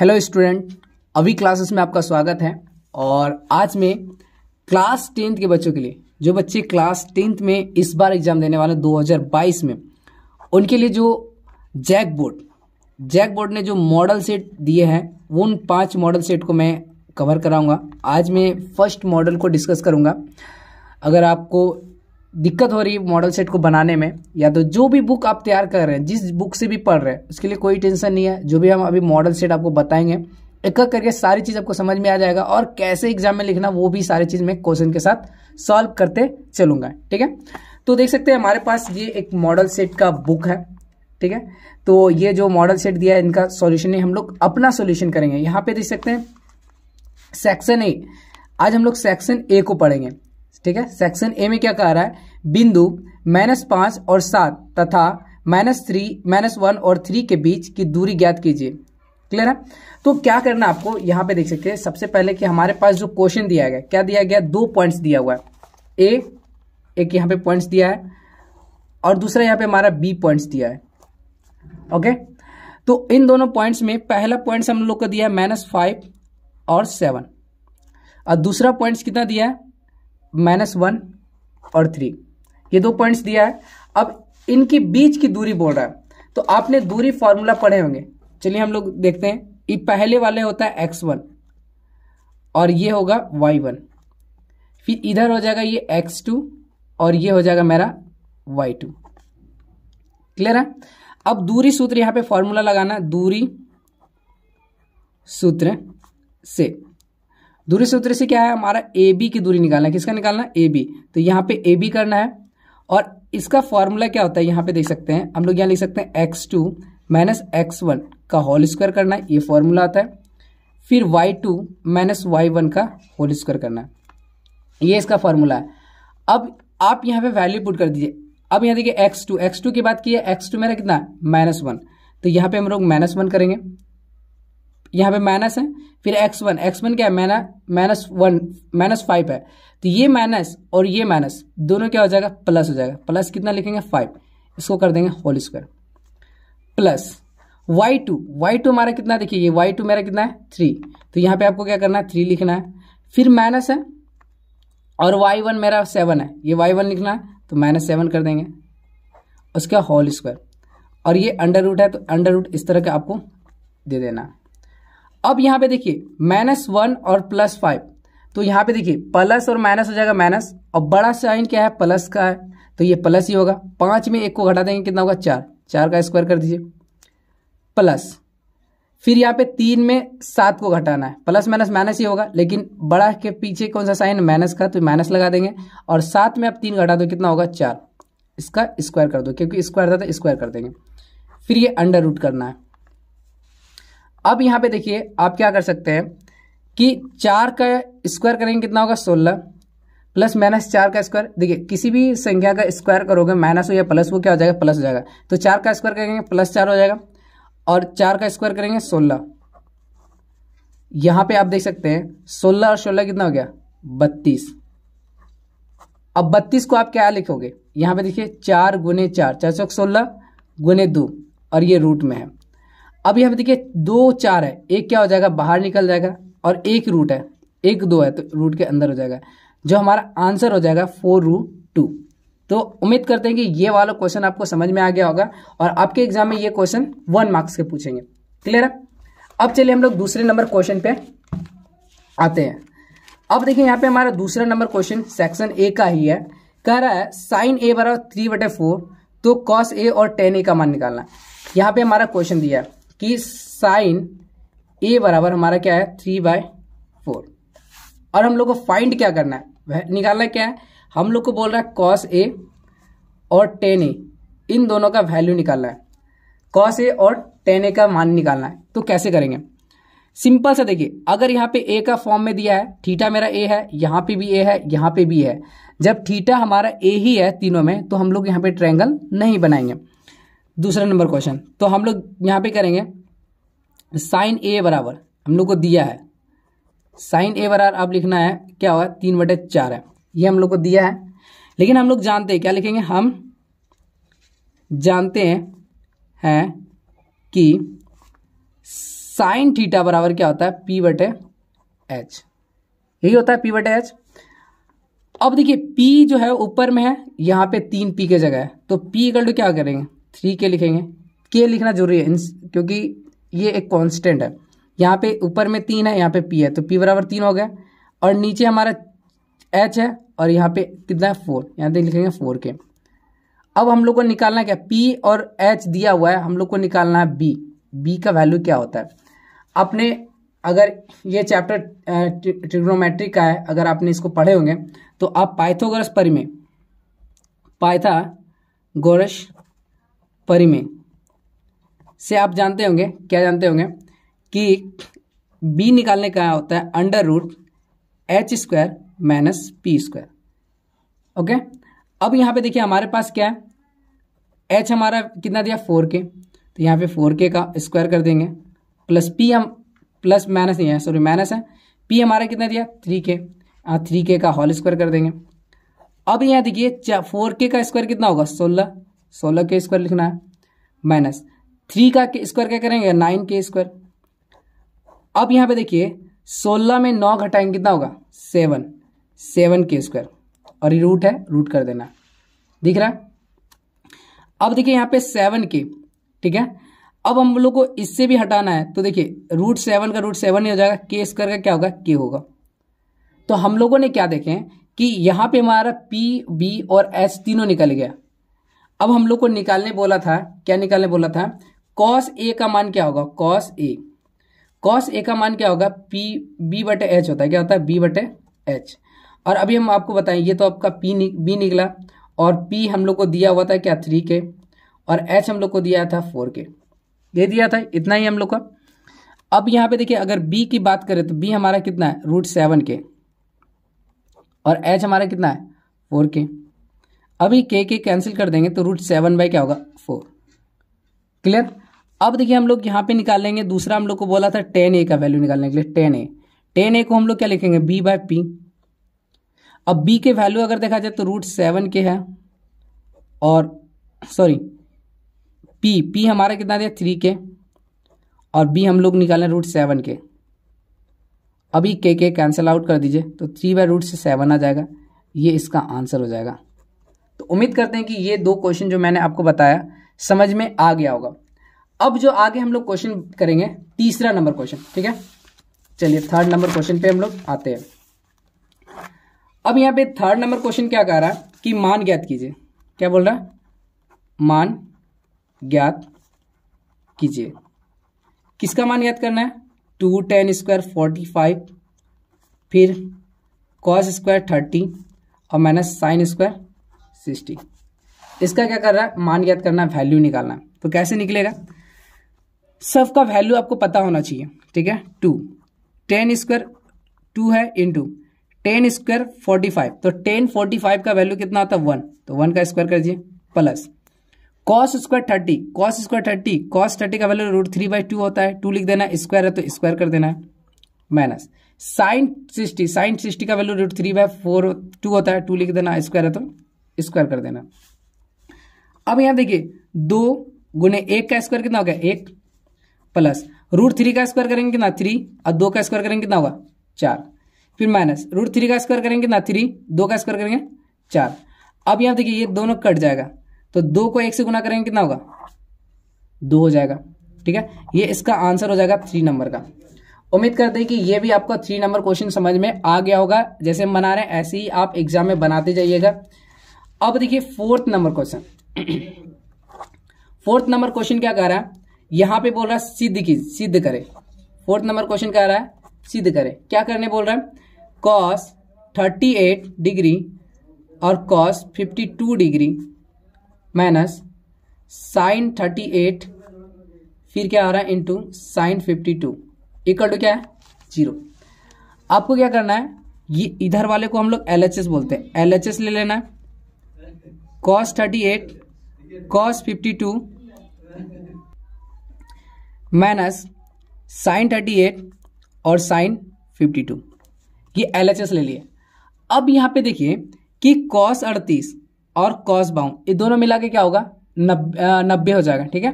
hello student अभी classes में आपका स्वागत है और आज मैं क्लास टेंथ के बच्चों के लिए जो बच्चे क्लास टेंथ में इस बार एग्ज़ाम देने वाले 2022 में उनके लिए जो जैक बोर्ड जैक बोर्ड ने जो मॉडल सेट दिए हैं वो उन पांच मॉडल सेट को मैं कवर कराऊंगा आज मैं फर्स्ट मॉडल को डिस्कस करूंगा अगर आपको दिक्कत हो रही है मॉडल सेट को बनाने में या तो जो भी बुक आप तैयार कर रहे हैं जिस बुक से भी पढ़ रहे हैं उसके लिए कोई टेंशन नहीं है जो भी हम अभी मॉडल सेट आपको बताएंगे एक एक करके सारी चीज़ आपको समझ में आ जाएगा और कैसे एग्जाम में लिखना वो भी सारी चीज़ मैं क्वेश्चन के साथ सॉल्व करते चलूंगा ठीक है तो देख सकते हैं हमारे पास ये एक मॉडल सेट का बुक है ठीक है तो ये जो मॉडल सेट दिया है इनका सॉल्यूशन है हम लोग अपना सॉल्यूशन करेंगे यहाँ पे देख सकते हैं सेक्शन ए आज हम लोग सेक्शन ए को पढ़ेंगे ठीक है सेक्शन ए में क्या कह रहा है बिंदु माइनस पांच और सात तथा माइनस थ्री माइनस वन और थ्री के बीच की दूरी ज्ञात कीजिए क्लियर है तो क्या करना आपको यहां पे देख सकते हैं सबसे पहले कि हमारे पास जो क्वेश्चन दिया गया क्या दिया गया दो पॉइंट्स दिया हुआ है ए एक यहां पे पॉइंट्स दिया है और दूसरा यहाँ पे हमारा बी पॉइंट्स दिया है ओके तो इन दोनों पॉइंट्स में पहला पॉइंट हम लोग को दिया है माइनस फाइव और सेवन और दूसरा पॉइंट्स कितना दिया है माइनस वन और थ्री ये दो पॉइंट्स दिया है अब इनके बीच की दूरी बोल रहा है तो आपने दूरी फॉर्मूला पढ़े होंगे चलिए हम लोग देखते हैं ये पहले वाले होता है एक्स वन और ये होगा वाई वन फिर इधर हो जाएगा ये एक्स टू और ये हो जाएगा मेरा वाई टू क्लियर है अब दूरी सूत्र यहां पे फॉर्मूला लगाना दूरी सूत्र से दूरी सूत्र से क्या है हमारा ए बी की दूरी निकालना है किसका निकालना है ए बी तो यहाँ पे ए बी करना है और इसका फॉर्मूला क्या होता है यहाँ पे देख सकते हैं हम लोग यहाँ लिख सकते हैं x two minus x one का होल स्क्वायर करना है ये फॉर्मूला आता है फिर y two minus Y one का होल स्क्वायर करना है ये इसका फॉर्मूला है अब आप यहाँ पे वैल्यू पुट कर दीजिए अब यहाँ देखिए एक्स टू एक्स टू की बात की है एक्स टू मेरा कितना माइनस वन तो यहाँ पे हम लोग माइनस वन करेंगे यहाँ पे माइनस है फिर एक्स वन एक्स वन क्या है minus minus one minus five है तो ये माइनस और ये माइनस दोनों क्या हो जाएगा प्लस हो जाएगा प्लस कितना लिखेंगे फाइव इसको कर देंगे whole square plus y two y two हमारा कितना देखिए ये वाई टू मेरा कितना है थ्री तो यहाँ पे आपको क्या करना है थ्री लिखना है फिर माइनस है और वाई वन मेरा सेवन है ये वाई वन लिखना है तो माइनस सेवन कर देंगे उसका होल स्क्वायर और ये अंडर रूट है तो अंडर रूट इस तरह का आपको दे देना अब यहाँ पे देखिए माइनस वन और प्लस फाइव तो यहाँ पे देखिए प्लस और माइनस हो जाएगा माइनस और बड़ा साइन क्या है प्लस का है तो ये प्लस ही होगा पाँच में एक को घटा देंगे कितना होगा चार चार का स्क्वायर कर दीजिए प्लस फिर यहाँ पे तीन में सात को घटाना है प्लस माइनस माइनस ही होगा लेकिन बड़ा के पीछे कौन सा साइन माइनस का तो माइनस लगा देंगे और सात में आप तीन घटा दो कितना होगा चार इसका स्क्वायर कर दो क्योंकि स्क्वायर था तो स्क्वायर कर देंगे फिर ये अंडर रूट करना है अब यहाँ पे देखिए आप क्या कर सकते हैं कि चार का स्क्वायर करेंगे कितना होगा सोलह प्लस माइनस चार का स्क्वायर देखिए किसी भी संख्या का स्क्वायर करोगे माइनस हो या प्लस वो क्या हो जाएगा प्लस हो जाएगा तो चार का स्क्वायर करेंगे प्लस चार हो जाएगा और चार का स्क्वायर करेंगे सोलह यहां पे आप देख सकते हैं सोलह और सोलह कितना हो गया बत्तीस अब बत्तीस को आप क्या लिखोगे यहां पे देखिए चार गुने चार चार सौ सोलह गुने दो और ये रूट में है अब यहाँ पे देखिए दो चार है एक क्या हो जाएगा बाहर निकल जाएगा और एक रूट है एक दो है तो रूट के अंदर हो जाएगा जो हमारा आंसर हो जाएगा फोर रूट टू तो उम्मीद करते हैं कि ये वाला क्वेश्चन आपको समझ में आ गया होगा और आपके एग्जाम में ये क्वेश्चन वन मार्क्स के पूछेंगे क्लियर है अब चलिए हम लोग दूसरे नंबर क्वेश्चन पे आते हैं अब देखिए यहाँ पे हमारा दूसरा नंबर क्वेश्चन सेक्शन ए का ही है कह रहा है साइन ए बराबर थ्री बटे फोर तो कॉस ए और टेन ए का मान निकालना यहाँ पे हमारा क्वेश्चन दिया है कि साइन ए बराबर हमारा क्या है थ्री बाय फोर और हम लोग को फाइंड क्या करना है निकालना क्या है हम लोग को बोल रहा है कॉस ए और टेन ए इन दोनों का वैल्यू निकालना है कॉस ए और टेन ए का मान निकालना है तो कैसे करेंगे सिंपल सा देखिए अगर यहाँ पे ए का फॉर्म में दिया है थीटा मेरा ए है यहाँ पे भी ए है यहाँ पे भी है जब थीटा हमारा ए ही है तीनों में तो हम लोग यहाँ पे ट्रायंगल नहीं बनाएंगे दूसरा नंबर क्वेश्चन तो हम लोग यहाँ पे करेंगे साइन ए बराबर हम लोग को दिया है साइन ए बराबर अब लिखना है क्या हुआ तीन बटे चार है ये हम लोग को दिया है लेकिन हम लोग जानते हैं क्या लिखेंगे हम जानते हैं है कि साइन थीटा बराबर क्या होता है पी बटे एच यही होता है पी बटे एच अब देखिए पी जो है ऊपर में है यहाँ पे तीन पी के जगह है तो पी इकल टू क्या करेंगे थ्री के लिखेंगे के लिखना जरूरी है क्योंकि ये एक कांस्टेंट है यहाँ पे ऊपर में तीन है यहाँ पे पी है तो पी बराबर तीन हो गया और नीचे हमारा एच है और यहाँ पे कितना है फोर यहाँ पे लिखेंगे फोर के अब हम लोग को निकालना क्या पी और एच दिया हुआ है हम लोग को निकालना है बी बी का वैल्यू क्या होता है आपने अगर ये चैप्टर ट्रिग्नोमेट्रिक का है अगर आपने इसको पढ़े होंगे तो आप पाइथागोरस परिमेय पाइथा गोरस परिमेय से आप जानते होंगे क्या जानते होंगे कि b निकालने का होता है under root H square minus P square okay अब यहां पे देखिए हमारे पास क्या है h हमारा कितना दिया फोर के तो यहां पे फोर के का स्क्वायर कर देंगे प्लस p हम प्लस माइनस नहीं है सॉरी माइनस है p हमारा कितना दिया थ्री के थ्री के का होल स्क्वायर कर देंगे अब यहाँ देखिए फोर के का स्क्वायर कितना होगा सोलह सोलह के स्क्वायर लिखना है माइनस थ्री का स्क्वायर क्या करेंगे नाइन के स्क्वायर अब यहाँ पे देखिए सोलह में नौ घटाएंगे कितना होगा सेवन सेवन के स्क्वायर और ये रूट है रूट कर देना दिख रहा है अब देखिए यहाँ पे सेवन के ठीक है अब हम लोग को इससे भी हटाना है तो देखिए रूट सेवन का रूट सेवन ही हो जाएगा के स्क्वायर का क्या होगा के होगा तो हम लोगों ने क्या देखे कि यहां पे हमारा पी बी और एस तीनों निकल गया अब हम लोग को निकालने बोला था क्या निकालने बोला था कॉस ए का मान क्या होगा कॉस ए कॉस ए का मान क्या होगा पी बी बटे एच होता है क्या होता है बी बटे एच और अभी हम आपको बताएं ये तो आपका पी नि, निकला और पी हम लोग को दिया हुआ था क्या थ्री के और एच हम लोग को दिया था फोर के ये दिया था इतना ही हम लोग का अब यहाँ पे देखिए अगर बी की बात करें तो बी हमारा कितना है रूट सेवन के और एच हमारा कितना है फोर के अभी के के कैंसिल कर देंगे तो रूट सेवन बाई क्या होगा फोर क्लियर अब देखिए हम लोग यहाँ पे निकाल लेंगे दूसरा हम लोग को बोला था टेन ए का वैल्यू निकालने के लिए टेन ए टेन ए को हम लोग क्या लिखेंगे बी बाय पी अब बी के वैल्यू अगर देखा जाए तो रूट सेवन के है और सॉरी पी पी हमारा कितना दिया थ्री के और बी हम लोग निकालें रूट सेवन के अभी के के कैंसिल आउट कर दीजिए तो थ्री बाय रूट से सेवन आ जाएगा ये इसका आंसर हो जाएगा उम्मीद करते हैं कि ये दो क्वेश्चन जो मैंने आपको बताया समझ में आ गया होगा अब जो आगे हम लोग क्वेश्चन करेंगे तीसरा नंबर क्वेश्चन ठीक है चलिए थर्ड नंबर क्वेश्चन पे हम लोग आते हैं अब यहां पे थर्ड नंबर क्वेश्चन क्या कह रहा है कि मान ज्ञात कीजिए क्या बोल रहा है मान ज्ञात कीजिए किसका मान ज्ञात करना है two tan square forty five फिर कॉस स्क्वायर थर्टी और माइनस साइन स्क्वायर सिक्सटी इसका क्या कर रहा है मान ज्ञात करना है वैल्यू निकालना है तो कैसे निकलेगा सब का वैल्यू आपको पता होना चाहिए ठीक है टू टेन स्क्वायर टू है into tan square forty five तो टेन फोर्टी फाइव का वैल्यू कितना आता है वन तो वन का स्क्वायर कर दीजिए plus cos square thirty cos square thirty cos thirty का value root three by two होता है टू लिख देना स्क्वायर है तो स्क्वायर कर देना है minus sine sixty sine sixty का value root three by four two होता है टू लिख देना स्क्वायर है तो स्क्वायर कर देना अब यहां देखिए दो गुने एक का स्क्वायर कितना हो गया एक प्लस रूट थ्री का स्क्वायर करेंगे कितना थ्री और दो का स्क्वायर करेंगे कितना होगा चार फिर माइनस रूट थ्री का स्क्वायर करेंगे कितना थ्री दो का स्क्वायर करेंगे चार अब यहां देखिए ये दोनों कट जाएगा तो दो को एक से गुना करेंगे कितना होगा दो हो जाएगा ठीक है ये इसका आंसर हो जाएगा थ्री नंबर का उम्मीद करते हैं कि ये भी आपका थ्री नंबर क्वेश्चन समझ में आ गया होगा जैसे हम बना रहे हैं ऐसे ही आप एग्जाम में बनाते जाइएगा अब देखिए fourth number question fourth number question क्या कह रहा है यहां पे बोल रहा है सिद्ध की सिद्ध करे फोर्थ नंबर क्वेश्चन कह रहा है सिद्ध करे क्या करने बोल रहा है कॉस 38 डिग्री और कॉस 52 डिग्री माइनस साइन 38 फिर क्या आ रहा है into sine fifty two equal to क्या है जीरो आपको क्या करना है ये इधर वाले को हम लोग एल बोलते हैं एल ले लेना है cos thirty eight cos fifty two minus sine thirty eight और साइन फिफ्टी टू ये एल एच एस ले लिए अब यहाँ पे देखिए कि कॉस अड़तीस और कॉस बावन ये दोनों मिला के क्या होगा नब्बे हो जाएगा ठीक है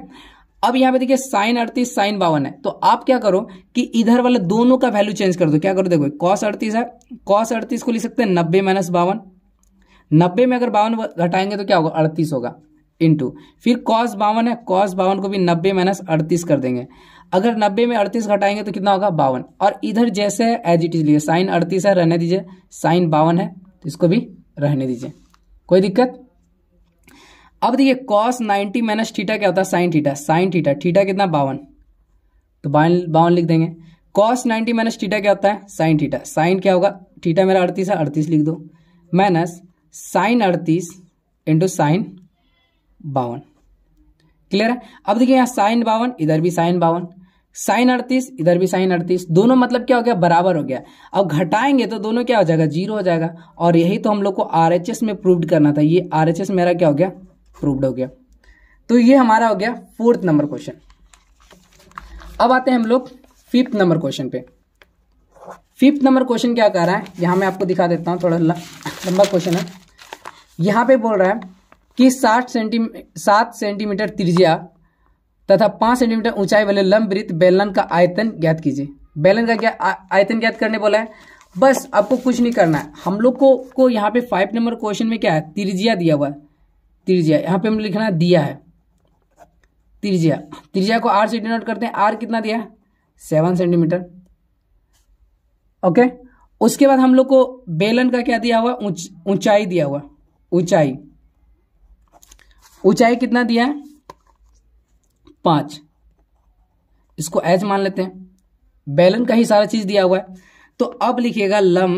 अब यहाँ पे देखिए साइन अड़तीस साइन बावन है तो आप क्या करो कि इधर वाले दोनों का वैल्यू चेंज कर दो क्या करो देखो कॉस अड़तीस है कॉस अड़तीस को लिख सकते हैं नब्बे माइनस बावन नब्बे में अगर बावन घटाएंगे तो क्या होगा अड़तीस होगा इंटू फिर कॉस बावन है कॉस बावन को भी नब्बे माइनस अड़तीस कर देंगे अगर नब्बे में अड़तीस घटाएंगे तो कितना होगा बावन और इधर जैसे एज इट इज लिए साइन अड़तीस है रहने दीजिए साइन बावन है तो इसको भी रहने दीजिए कोई दिक्कत अब देखिए कॉस नाइन्टी माइनस ठीठा क्या होता है साइन ठीठा साइन ठीठा ठीठा कितना बावन तो बावन बावन लिख देंगे कॉस नाइन्टी माइनस ठीठा क्या होता है साइन ठीठा साइन क्या होगा ठीठा मेरा अड़तीस है अड़तीस लिख दो माइनस साइन अड़तीस इंटू साइन बावन क्लियर है अब देखिए यहां साइन बावन इधर भी साइन बावन साइन अड़तीस इधर भी साइन अड़तीस दोनों मतलब क्या हो गया बराबर हो गया अब घटाएंगे तो दोनों क्या हो जाएगा जीरो हो जाएगा और यही तो हम लोग को आर में प्रूव्ड करना था ये आर मेरा क्या हो गया प्रूव्ड हो गया तो ये हमारा हो गया फोर्थ नंबर क्वेश्चन अब आते हैं हम लोग फिफ्थ नंबर क्वेश्चन पे फिफ्थ नंबर क्वेश्चन क्या कर रहा है यहां मैं आपको दिखा देता हूं थोड़ा लंबा क्वेश्चन है यहाँ पे बोल रहा है कि साठ सेंटी सात सेंटीमीटर त्रिज्या तथा पाँच सेंटीमीटर ऊंचाई वाले लंबवृत्त बेलन का आयतन ज्ञात कीजिए बेलन का क्या आयतन ज्ञात करने बोला है बस आपको कुछ नहीं करना है हम लोग को को यहाँ पे फाइव नंबर क्वेश्चन में क्या है त्रिज्या दिया हुआ है त्रिज्या यहाँ पे हम लिखना दिया है त्रिज्या त्रिज्या को आर से डिनोट करते हैं आर कितना दिया है सेवन सेंटीमीटर ओके उसके बाद हम लोग को बेलन का क्या दिया हुआ ऊंचाई उच, दिया हुआ ऊंचाई ऊंचाई कितना दिया है पांच इसको एच मान लेते हैं बैलन का ही सारा चीज दिया हुआ है तो अब लिखिएगा लम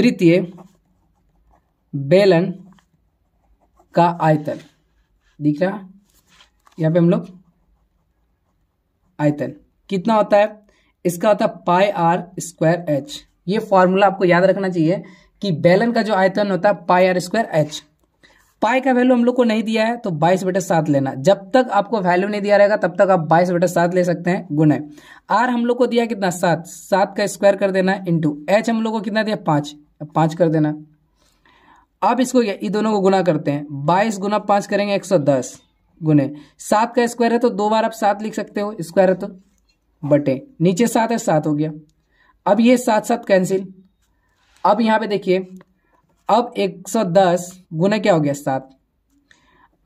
वृत्तीय बेलन का आयतन दिख रहा यहां पे हम लोग आयतन कितना होता है इसका होता है पाई आर स्क्वायर एच ये फॉर्मूला आपको याद रखना चाहिए कि बेलन का जो आयतन होता है pi are square H pi का वैल्यू हम लोग को नहीं दिया है तो बाईस बटे सात लेना जब तक आपको वैल्यू नहीं दिया रहेगा तब तक आप बाईस बटे सात ले सकते हैं गुण आर हम लोग को दिया कितना सात सात का स्क्वायर कर देना इंटू एच हम लोग को कितना दिया पांच पांच कर देना आप इसको ये दोनों को गुना करते हैं बाईस गुना पांच करेंगे एक सौ दस गुने सात का स्क्वायर है तो दो बार आप सात लिख सकते हो स्क्वायर है तो बटे नीचे सात है सात हो गया अब ये सात सात कैंसिल अब यहाँ पे देखिए अब 110 गुना क्या हो गया सात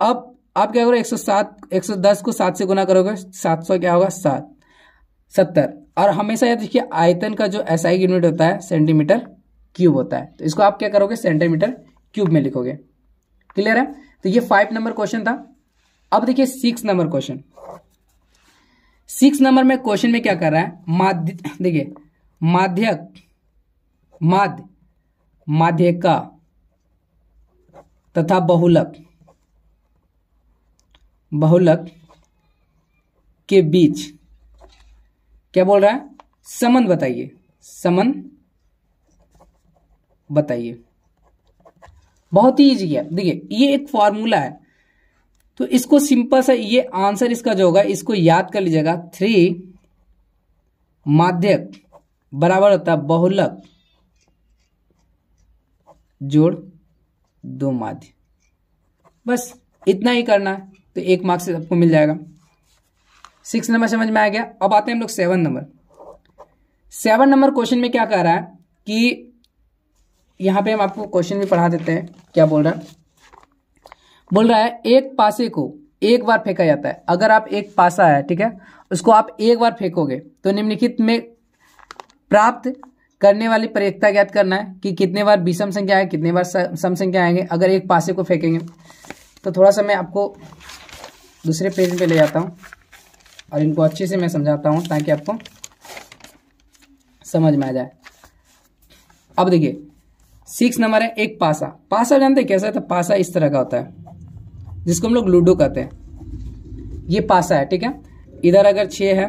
अब आप क्या करोगे 107 110 को सात से गुना करोगे 700 क्या होगा सात सत्तर और हमेशा याद देखिए आयतन का जो एसआई यूनिट होता है सेंटीमीटर क्यूब होता है तो इसको आप क्या करोगे सेंटीमीटर क्यूब में लिखोगे क्लियर है तो ये फाइव नंबर क्वेश्चन था अब देखिए six number question six number में क्वेश्चन में क्या कर रहा है माध्य देखिए माध्यक माध्य माध्यिका तथा बहुलक बहुलक के बीच क्या बोल रहा है समन बताइए समन बताइए बहुत ही इजी है देखिए ये एक फॉर्मूला है तो इसको सिंपल सा ये आंसर इसका जो होगा इसको याद कर लीजिएगा थ्री माध्यक बराबर होता है बहुलक जोड़ दो माध्य बस इतना ही करना है तो एक मार्क्स आपको मिल जाएगा सिक्स नंबर समझ में आ गया अब आते हैं हम लोग seven number seven number question में क्या कह रहा है कि यहां पे हम आपको क्वेश्चन भी पढ़ा देते हैं क्या बोल रहा है बोल रहा है एक पासे को एक बार फेंका जाता है अगर आप एक पासा है ठीक है उसको आप एक बार फेंकोगे तो निम्नलिखित में प्राप्त करने वाली प्रयोगता ज्ञात करना है कि कितने बार विषम संख्या है कितने बार सम संख्या आएंगे अगर एक पासे को फेंकेंगे तो थोड़ा सा मैं आपको दूसरे पेज पे ले जाता हूँ और इनको अच्छे से मैं समझाता हूँ ताकि आपको समझ में आ जाए अब देखिए सिक्स नंबर है एक पासा पासा जानते हैं कैसा है तो पासा इस तरह का होता है जिसको हम लोग लूडो कहते हैं ये पासा है ठीक है इधर अगर छः है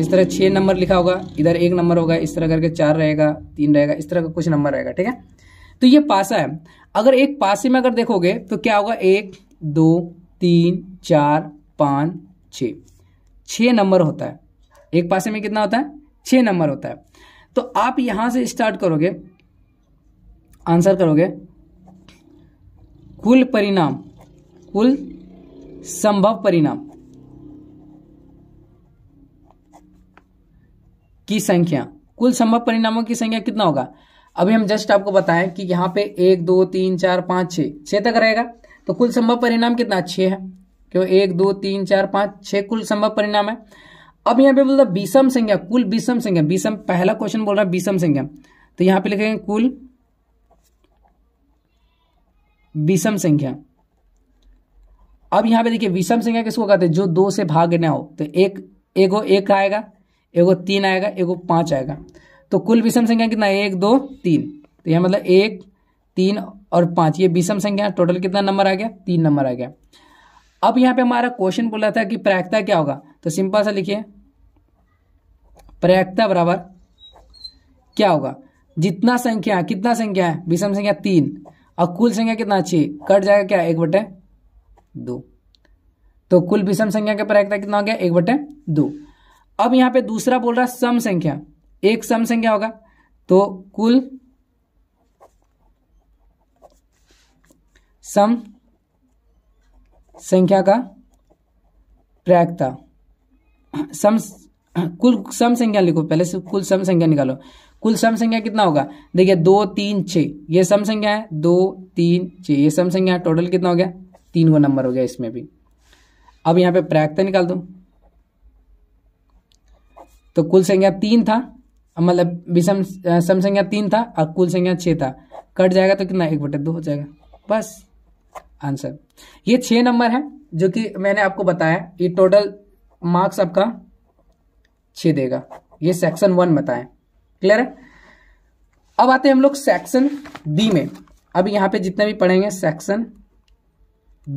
इस तरह छः नंबर लिखा होगा इधर एक नंबर होगा इस तरह करके चार रहेगा तीन रहेगा इस तरह का कुछ नंबर रहेगा ठीक है तो ये पासा है अगर एक पासे में अगर देखोगे तो क्या होगा एक दो तीन चार पाँच छ नंबर होता है एक पासे में कितना होता है छः नंबर होता है तो आप यहाँ से स्टार्ट करोगे आंसर करोगे कुल परिणाम कुल संभव परिणाम की संख्या कुल संभव परिणामों की संख्या कितना होगा अभी हम जस्ट आपको बताएं कि यहाँ पे एक दो तीन चार पांच छह छह तक रहेगा तो कुल संभव परिणाम कितना छे है क्यों एक दो तीन चार पांच छह कुल संभव परिणाम है अब यहाँ पे बोलता है विषम संख्या कुल विषम संख्या विषम पहला क्वेश्चन बोल रहा है विषम संख्या तो यहाँ पे लिखेंगे कुल विषम संख्या अब यहाँ पे देखिए विषम संख्या किसको कहते हैं जो दो से भाग ना हो तो एक एगो एक आएगा एगो तीन आएगा एगो पाँच आएगा तो कुल विषम संख्या कितना है एक दो तीन तो यह मतलब एक तीन और पाँच ये विषम संख्या टोटल कितना नंबर आ गया तीन नंबर आ गया अब यहाँ पे हमारा क्वेश्चन बोला था कि प्रयागता क्या होगा तो सिंपल सा लिखिए प्रयागता बराबर क्या होगा जितना संख्या कितना संख्या है विषम संख्या तीन और कुल संख्या कितना अच्छी कट जाएगा क्या एक बटे दो तो कुल विषम संख्या का प्रयागता कितना हो गया एक बटे दो अब यहां पे दूसरा बोल रहा सम संख्या एक सम संख्या होगा तो कुल सम संख्या का प्रयागता सम कुल सम संख्या लिखो पहले से कुल सम संख्या निकालो कुल सम संख्या कितना होगा देखिए दो तीन छ ये सम संख्या है दो तीन छ ये सम संख्या है टोटल कितना हो गया तीन गो नंबर हो गया इसमें भी अब यहां पे प्रयागता निकाल दो तो कुल संख्या तीन था मतलब विषम सम संख्या तीन था और कुल संख्या छः था कट जाएगा तो कितना एक बटे दो हो जाएगा बस आंसर ये छः नंबर है जो कि मैंने आपको बताया ये टोटल मार्क्स आपका छः देगा ये सेक्शन वन बताएं क्लियर है अब आते हैं हम लोग सेक्शन बी में अब यहाँ पे जितने भी पढ़ेंगे सेक्शन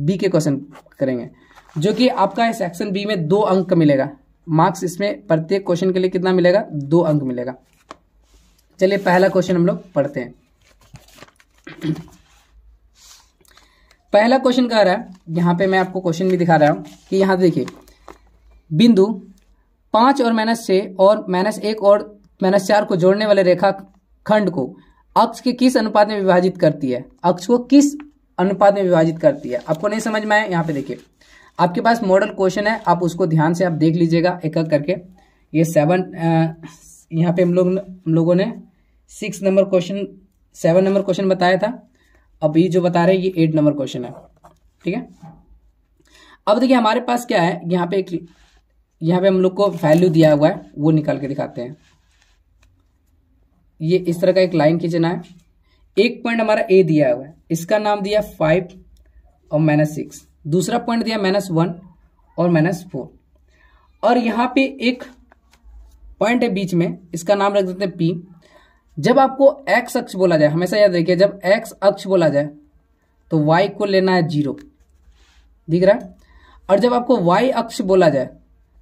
बी के क्वेश्चन करेंगे जो कि आपका सेक्शन बी में दो अंक मिलेगा मार्क्स इसमें प्रत्येक क्वेश्चन के लिए कितना मिलेगा दो अंक मिलेगा चलिए पहला क्वेश्चन हम लोग पढ़ते हैं पहला क्वेश्चन कह रहा है यहां पे मैं आपको क्वेश्चन भी दिखा रहा हूं कि यहां देखिए बिंदु पांच और माइनस छ और माइनस एक और माइनस चार को जोड़ने वाले रेखा खंड को अक्ष के किस अनुपात में विभाजित करती है अक्ष को किस अनुपात में विभाजित करती है आपको नहीं समझ में आया यहां पे देखिए आपके पास मॉडल क्वेश्चन है आप उसको ध्यान से आप देख लीजिएगा एक एक करके ये सेवन यहाँ पे हम लोग हम लोगों ने six number question seven number question बताया था अब ये जो बता रहे हैं ये एट नंबर क्वेश्चन है ठीक है अब देखिए हमारे पास क्या है यहाँ पे एक यहाँ पे हम लोग को वैल्यू दिया हुआ है वो निकाल के दिखाते हैं ये इस तरह का एक लाइन खींचना है एक पॉइंट हमारा ए दिया हुआ है इसका नाम दिया फाइव और माइनस सिक्स दूसरा पॉइंट दिया माइनस वन और माइनस फोर और यहां पे एक पॉइंट है बीच में इसका नाम रख देते हैं पी जब आपको एक्स अक्ष बोला जाए हमेशा याद रखिए जब एक्स अक्ष बोला जाए तो वाई को लेना है जीरो दिख रहा है और जब आपको वाई अक्ष बोला जाए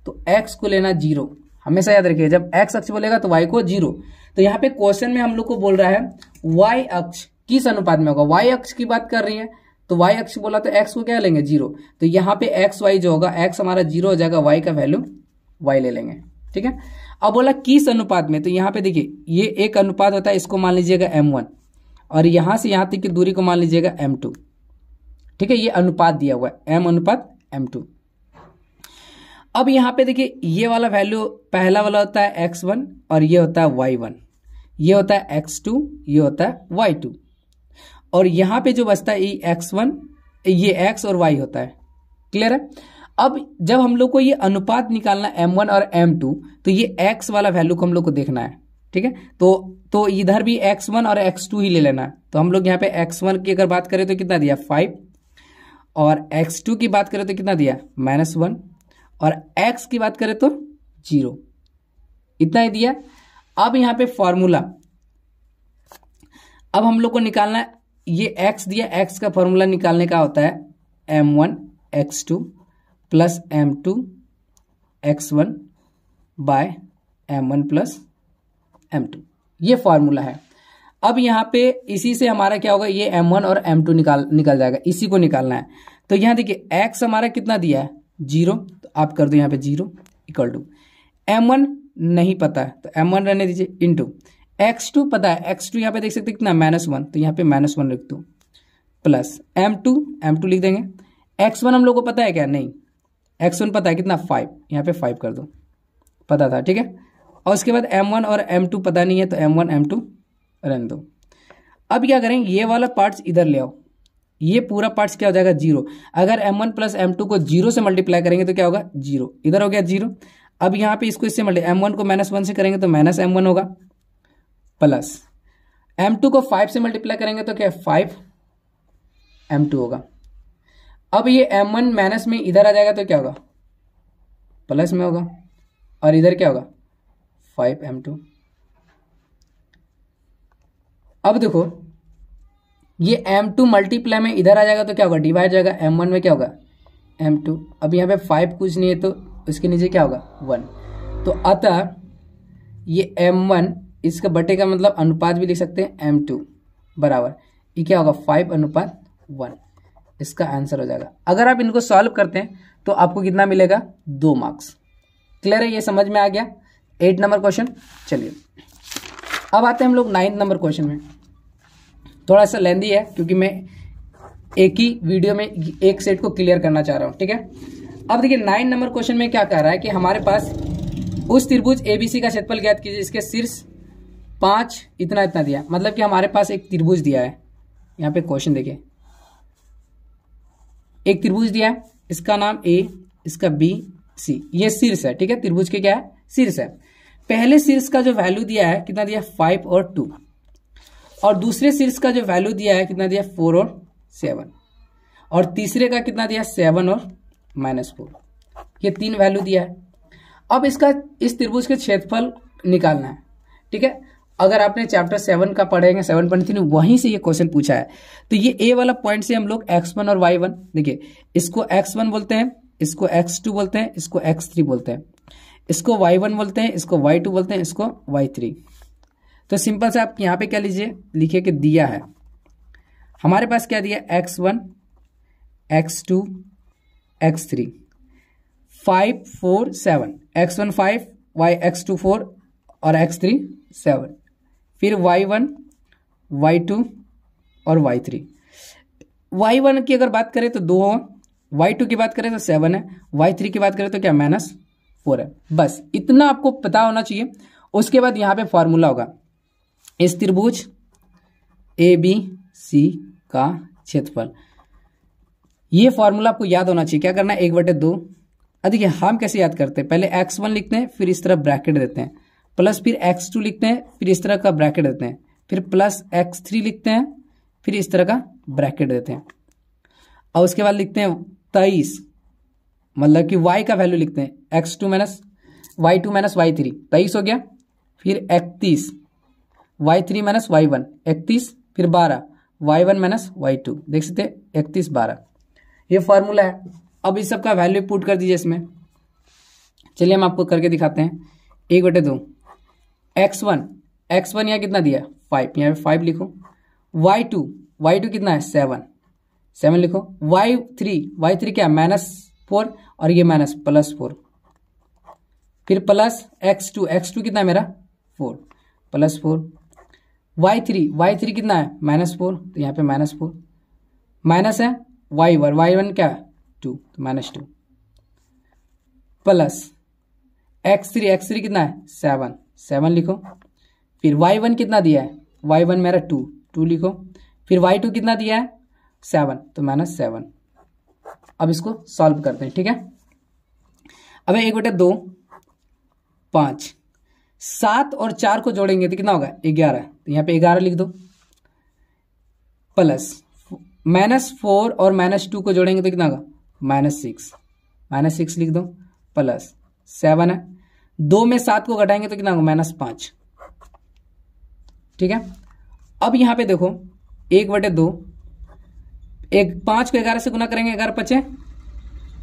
तो एक्स को लेना जीरो हमेशा याद रखिए जब एक्स अक्ष बोलेगा तो वाई को जीरो तो यहाँ पे क्वेश्चन में हम लोग को बोल रहा है वाई अक्ष किस अनुपात में होगा वाई अक्ष की बात कर रही है तो वाई अक्ष बोला तो एक्स को क्या लेंगे जीरो तो यहाँ पे एक्स वाई जो होगा एक्स हमारा जीरो हो जाएगा वाई का वैल्यू वाई ले लेंगे ठीक है अब बोला किस अनुपात में तो यहाँ पे देखिए ये एक अनुपात होता है इसको मान लीजिएगा एम वन और यहां से यहां तक की दूरी को मान लीजिएगा एम टू ठीक है ये अनुपात दिया हुआ है एम अनुपात एम टू अब यहाँ पे देखिए ये वाला वैल्यू पहला वाला होता है एक्स वन और ये होता है वाई वन ये होता है एक्स टू ये होता है वाई टू और यहां पे जो बचता है ये एक्स वन ये एक्स और वाई होता है क्लियर है अब जब हम लोग को ये अनुपात निकालना एम वन और एम टू तो ये एक्स वाला वैल्यू को हम लोग को देखना है ठीक है तो तो इधर भी एक्स वन और एक्स टू ही ले लेना है तो हम लोग यहाँ पे एक्स वन की अगर बात करें तो कितना दिया फाइव और एक्स टू की बात करें तो कितना दिया माइनस वन और एक्स की बात करें तो जीरो इतना ही दिया अब यहाँ पे फॉर्मूला अब हम लोग को निकालना है ये x दिया x का फॉर्मूला निकालने का होता है M one X two plus M two X one by M one plus M two ये फॉर्मूला है अब यहाँ पे इसी से हमारा क्या होगा ये एम वन और एम टू निकाल निकल जाएगा इसी को निकालना है तो यहाँ देखिए एक्स हमारा कितना दिया है जीरो तो आप कर दो यहाँ पे zero equal to M one नहीं पता है तो एम वन रहने दीजिए इंटू एक्स टू पता है एक्स टू यहाँ पे देख सकते कितना माइनस वन तो यहाँ पे माइनस वन लिख दो plus M two M two लिख देंगे x1 हम लोग को पता है क्या नहीं एक्स वन पता है कितना फाइव यहाँ पे फाइव कर दो पता था ठीक है और उसके बाद एम वन और एम टू पता नहीं है तो एम वन एम टू रन दो अब क्या करें ये वाला पार्ट्स इधर ले आओ ये पूरा पार्ट्स क्या हो जाएगा जीरो अगर M one plus M two को जीरो से मल्टीप्लाई करेंगे तो क्या होगा जीरो इधर हो गया जीरो अब यहाँ पे इसको इससे मल्टी एम वन को माइनस वन से करेंगे तो माइनस एम वन होगा प्लस एम टू को फाइव से मल्टीप्लाई करेंगे तो क्या फाइव एम टू होगा अब ये एम वन माइनस में इधर आ जाएगा तो क्या होगा प्लस में होगा और इधर क्या होगा फाइव एम टू अब देखो ये एम टू मल्टीप्लाई में इधर आ जाएगा तो क्या होगा डिवाइड जाएगा एम वन में क्या होगा एम टू अब यहां पे फाइव कुछ नहीं है तो उसके नीचे क्या होगा वन तो अतः ये एम वन इसका बटे का मतलब अनुपात भी लिख सकते हैं एम टू बराबर ये क्या होगा फाइव अनुपात वन इसका आंसर हो जाएगा अगर आप इनको सॉल्व करते हैं तो आपको कितना मिलेगा दो मार्क्स क्लियर है ये समझ में आ गया एट नंबर क्वेश्चन चलिए अब आते हैं हम लोग नाइन्थ नंबर क्वेश्चन में थोड़ा सा लेंदी है क्योंकि मैं एक ही वीडियो में एक सेट को क्लियर करना चाह रहा हूँ ठीक है अब देखिए नाइन नंबर क्वेश्चन में क्या कह रहा है कि हमारे पास उस त्रिभुज एबीसी का क्षेत्रफल ज्ञात कीजिए इसके शीर्ष पांच इतना इतना दिया मतलब कि हमारे पास एक त्रिभुज दिया है यहाँ पे क्वेश्चन देखिए एक त्रिभुज दिया है इसका नाम ए इसका बी सी ये शीर्ष है ठीक है त्रिभुज के क्या है शीर्ष है पहले शीर्ष का जो वैल्यू दिया है कितना दिया फाइव और टू और दूसरे शीर्ष का जो वैल्यू दिया है कितना दिया फोर और सेवन और तीसरे का कितना दिया सेवन और माइनस फोर ये तीन वैल्यू दिया है अब इसका इस त्रिभुज के क्षेत्रफल निकालना है ठीक है अगर आपने चैप्टर सेवन का पढ़ेंगे सेवन पॉइंट थ्री वहीं से ये क्वेश्चन पूछा है तो ये ए वाला पॉइंट से हम लोग एक्स वन और वाई वन देखिए इसको एक्स वन बोलते हैं इसको एक्स टू बोलते हैं इसको एक्स थ्री बोलते हैं इसको वाई वन बोलते हैं इसको वाई टू बोलते हैं इसको वाई थ्री तो सिंपल से आप यहाँ पे क्या लीजिए लिखिए कि दिया है हमारे पास क्या दिया X one X two X three five four seven X one five Y X two four और एक्स थ्री सेवन फिर वाई वन वाई टू और वाई थ्री वाई वन की अगर बात करें तो दो हो वाई टू की बात करें तो सेवन है वाई थ्री की बात करें तो क्या माइनस फोर है बस इतना आपको पता होना चाहिए उसके बाद यहां पे फॉर्मूला होगा इस त्रिभुज ए बी सी का क्षेत्रफल ये फॉर्मूला आपको याद होना चाहिए क्या करना है एक बटे दो देखिए हम कैसे याद करते हैं पहले एक्स वन लिखते हैं फिर इस तरह ब्रैकेट देते हैं प्लस फिर एक्स टू लिखते हैं फिर इस तरह का ब्रैकेट देते हैं फिर प्लस एक्स थ्री लिखते हैं फिर इस तरह का ब्रैकेट देते हैं और उसके बाद लिखते हैं तेईस मतलब कि वाई का वैल्यू लिखते हैं x two minus Y two minus Y three तेईस हो गया फिर इकतीस Y three minus Y one इकतीस फिर बारह Y one minus Y two देख सकते हैं इकतीस बारह ये फॉर्मूला है अब इस सब का वैल्यू पुट कर दीजिए इसमें चलिए हम आपको करके दिखाते हैं एक बटे दो एक्स वन एक्स वन यहाँ कितना दिया फाइव यहाँ पे फाइव लिखो वाई टू वाई टू कितना है सेवन सेवन लिखो वाई थ्री वाई थ्री क्या माइनस फोर और ये माइनस प्लस फोर फिर plus X two X two कितना है मेरा four plus four Y three Y three कितना है माइनस फोर तो यहाँ पे माइनस फोर माइनस है वाई वन वाई वन क्या है टू तो minus two plus X three X three कितना है सेवन सेवन लिखो फिर वाई वन कितना दिया है वाई वन मेरा टू टू लिखो फिर वाई टू कितना दिया है सेवन तो माइनस सेवन अब इसको सॉल्व करते हैं ठीक है अब एक बटे दो पाँच सात और चार को जोड़ेंगे तो कितना होगा ग्यारह तो यहाँ पे ग्यारह लिख दो प्लस माइनस फोर और माइनस टू को जोड़ेंगे तो कितना होगा माइनस सिक्स माइनस सिक्स लिख दो प्लस सेवन है दो में सात को घटाएंगे तो कितना होगा माइनस पांच ठीक है अब यहां पे देखो एक बटे दो एक पांच को ग्यारह से गुना करेंगे ग्यारह पचे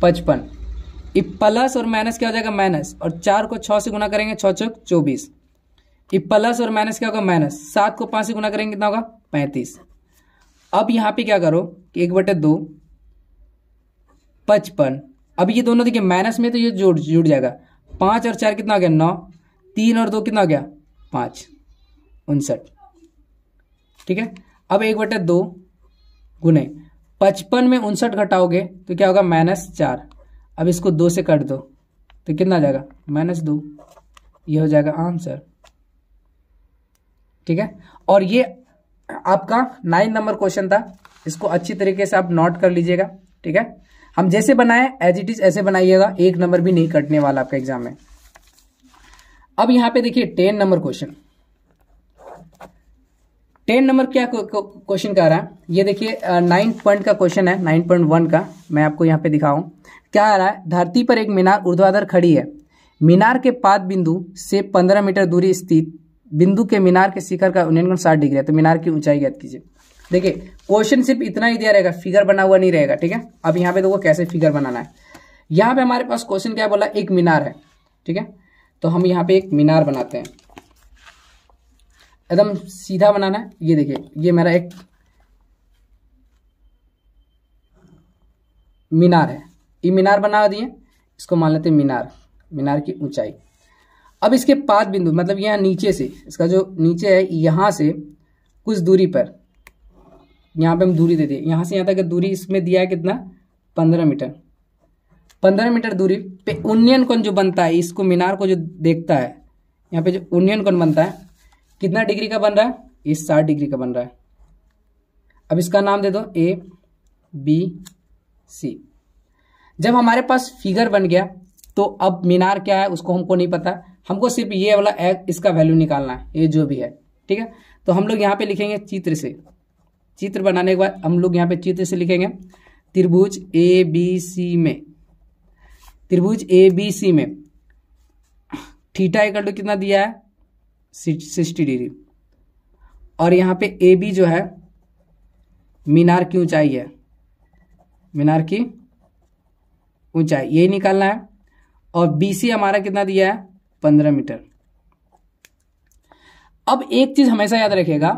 पचपन प्लस और माइनस क्या हो जाएगा माइनस और चार को छ से गुना करेंगे छ चौक चौबीस प्लस और माइनस क्या होगा माइनस सात को पांच से गुना करेंगे कितना होगा पैंतीस अब यहां पे क्या करो कि एक बटे दो पचपन अब ये दोनों देखिए माइनस में तो ये जुड़ जुड़ जाएगा पांच और चार कितना आ गया नौ तीन और दो कितना आ गया पांच उनसठ ठीक है अब एक बटे दो गुने पचपन में उनसठ घटाओगे तो क्या होगा माइनस चार अब इसको दो से कट दो तो कितना आ जाएगा माइनस दो ये हो जाएगा आंसर ठीक है और ये आपका नाइन नंबर क्वेश्चन था इसको अच्छी तरीके से आप नोट कर लीजिएगा ठीक है हम जैसे बनाए एज इट इज ऐसे बनाइएगा एक नंबर भी नहीं कटने वाला आपका एग्जाम में अब यहाँ पे देखिए ten number question ten number क्या क्वेश्चन कह रहा है ये देखिए नाइन पॉइंट का क्वेश्चन है नाइन पॉइंट वन का मैं आपको यहाँ पे दिखाऊं क्या आ रहा है धरती पर एक मीनार ऊर्ध्वाधर खड़ी है मीनार के पाद बिंदु से पंद्रह मीटर दूरी स्थित बिंदु के मीनार के शिखर का उन्नीस साठ डिग्री है तो मीनार की ऊंचाई याद कीजिए देखिए क्वेश्चन सिर्फ इतना ही दिया रहेगा फिगर बना हुआ नहीं रहेगा ठीक है अब यहाँ पे देखो कैसे फिगर बनाना है यहाँ पे हमारे पास क्वेश्चन क्या बोला एक मीनार है ठीक है तो हम यहाँ पे एक मीनार बनाते हैं एकदम सीधा बनाना है ये देखिए ये मेरा एक मीनार है ये मीनार बना दिए इसको मान लेते हैं मीनार मीनार की ऊंचाई अब इसके पाद बिंदु मतलब यहाँ नीचे से इसका जो नीचे है यहां से कुछ दूरी पर यहाँ पे हम दूरी दे दिए यहाँ से यहाँ तक दूरी इसमें दिया है कितना पंद्रह मीटर पंद्रह मीटर दूरी पे उन्नियन कौन जो बनता है इसको मीनार को जो देखता है यहाँ पे जो उन्नियन कौन बनता है कितना डिग्री का बन रहा है ये साठ डिग्री का बन रहा है अब इसका नाम दे दो ए बी सी जब हमारे पास फिगर बन गया तो अब मीनार क्या है उसको हमको नहीं पता हमको सिर्फ ये वाला इसका वैल्यू निकालना है ये जो भी है ठीक है तो हम लोग यहाँ पे लिखेंगे चित्र से चित्र बनाने के बाद हम लोग यहाँ पे चित्र से लिखेंगे त्रिभुज ए बी सी में त्रिभुज ए बी सी में थीटा एकल टू कितना दिया है सिक्सटी डिग्री और यहाँ पे ए बी जो है मीनार की ऊंचाई है मीनार की ऊंचाई यही निकालना है और बी सी हमारा कितना दिया है पंद्रह मीटर अब एक चीज हमेशा याद रखेगा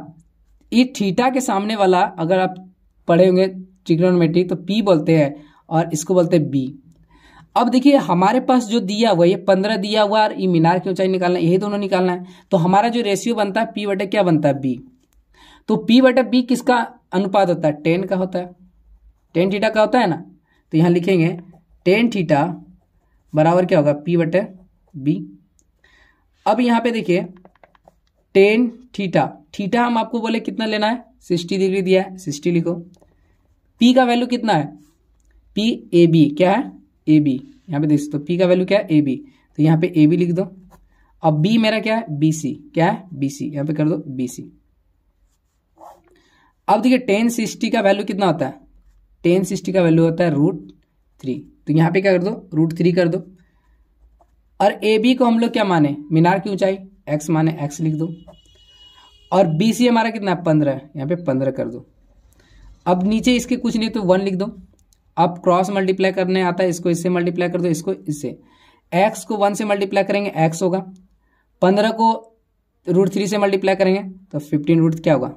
ये थीटा के सामने वाला अगर आप पढ़े होंगे ट्रिग्नोमेट्री तो पी बोलते हैं और इसको बोलते हैं बी अब देखिए हमारे पास जो दिया हुआ ये पंद्रह दिया हुआ और ये मीनार की ऊंचाई निकालना है यही दोनों निकालना है तो हमारा जो रेशियो बनता है पी बटे क्या बनता है बी तो पी बटे बी किसका अनुपात होता है टेन का होता है टेन थीटा का होता है ना तो यहां लिखेंगे टेन थीटा बराबर क्या होगा पी बटे बी अब यहां पे देखिए टेन थीटा थीटा हम आपको बोले कितना लेना है सिक्सटी डिग्री दिया है सिक्सटी लिखो पी का वैल्यू कितना है पी ए बी क्या है ए बी यहाँ पे देख सकते हो पी का वैल्यू क्या है ए बी तो यहाँ पे ए बी लिख दो अब बी मेरा क्या है बी सी क्या है बी सी यहाँ पे कर दो बी सी अब देखिए टेन सिक्सटी का वैल्यू कितना होता है टेन सिक्सटी का वैल्यू होता है रूट थ्री तो यहाँ पे क्या कर दो रूट थ्री कर दो और ए बी को हम लोग क्या माने मीनार की ऊंचाई एक्स माने एक्स लिख दो और बी सी हमारा कितना है पंद्रह यहाँ पे पंद्रह कर दो अब नीचे इसके कुछ नहीं तो वन लिख दो अब क्रॉस मल्टीप्लाई करने आता है इसको इससे मल्टीप्लाई कर दो इसको इससे एक्स को वन से मल्टीप्लाई करेंगे एक्स होगा पंद्रह को रूट थ्री से मल्टीप्लाई करेंगे तो फिफ्टीन रूट क्या होगा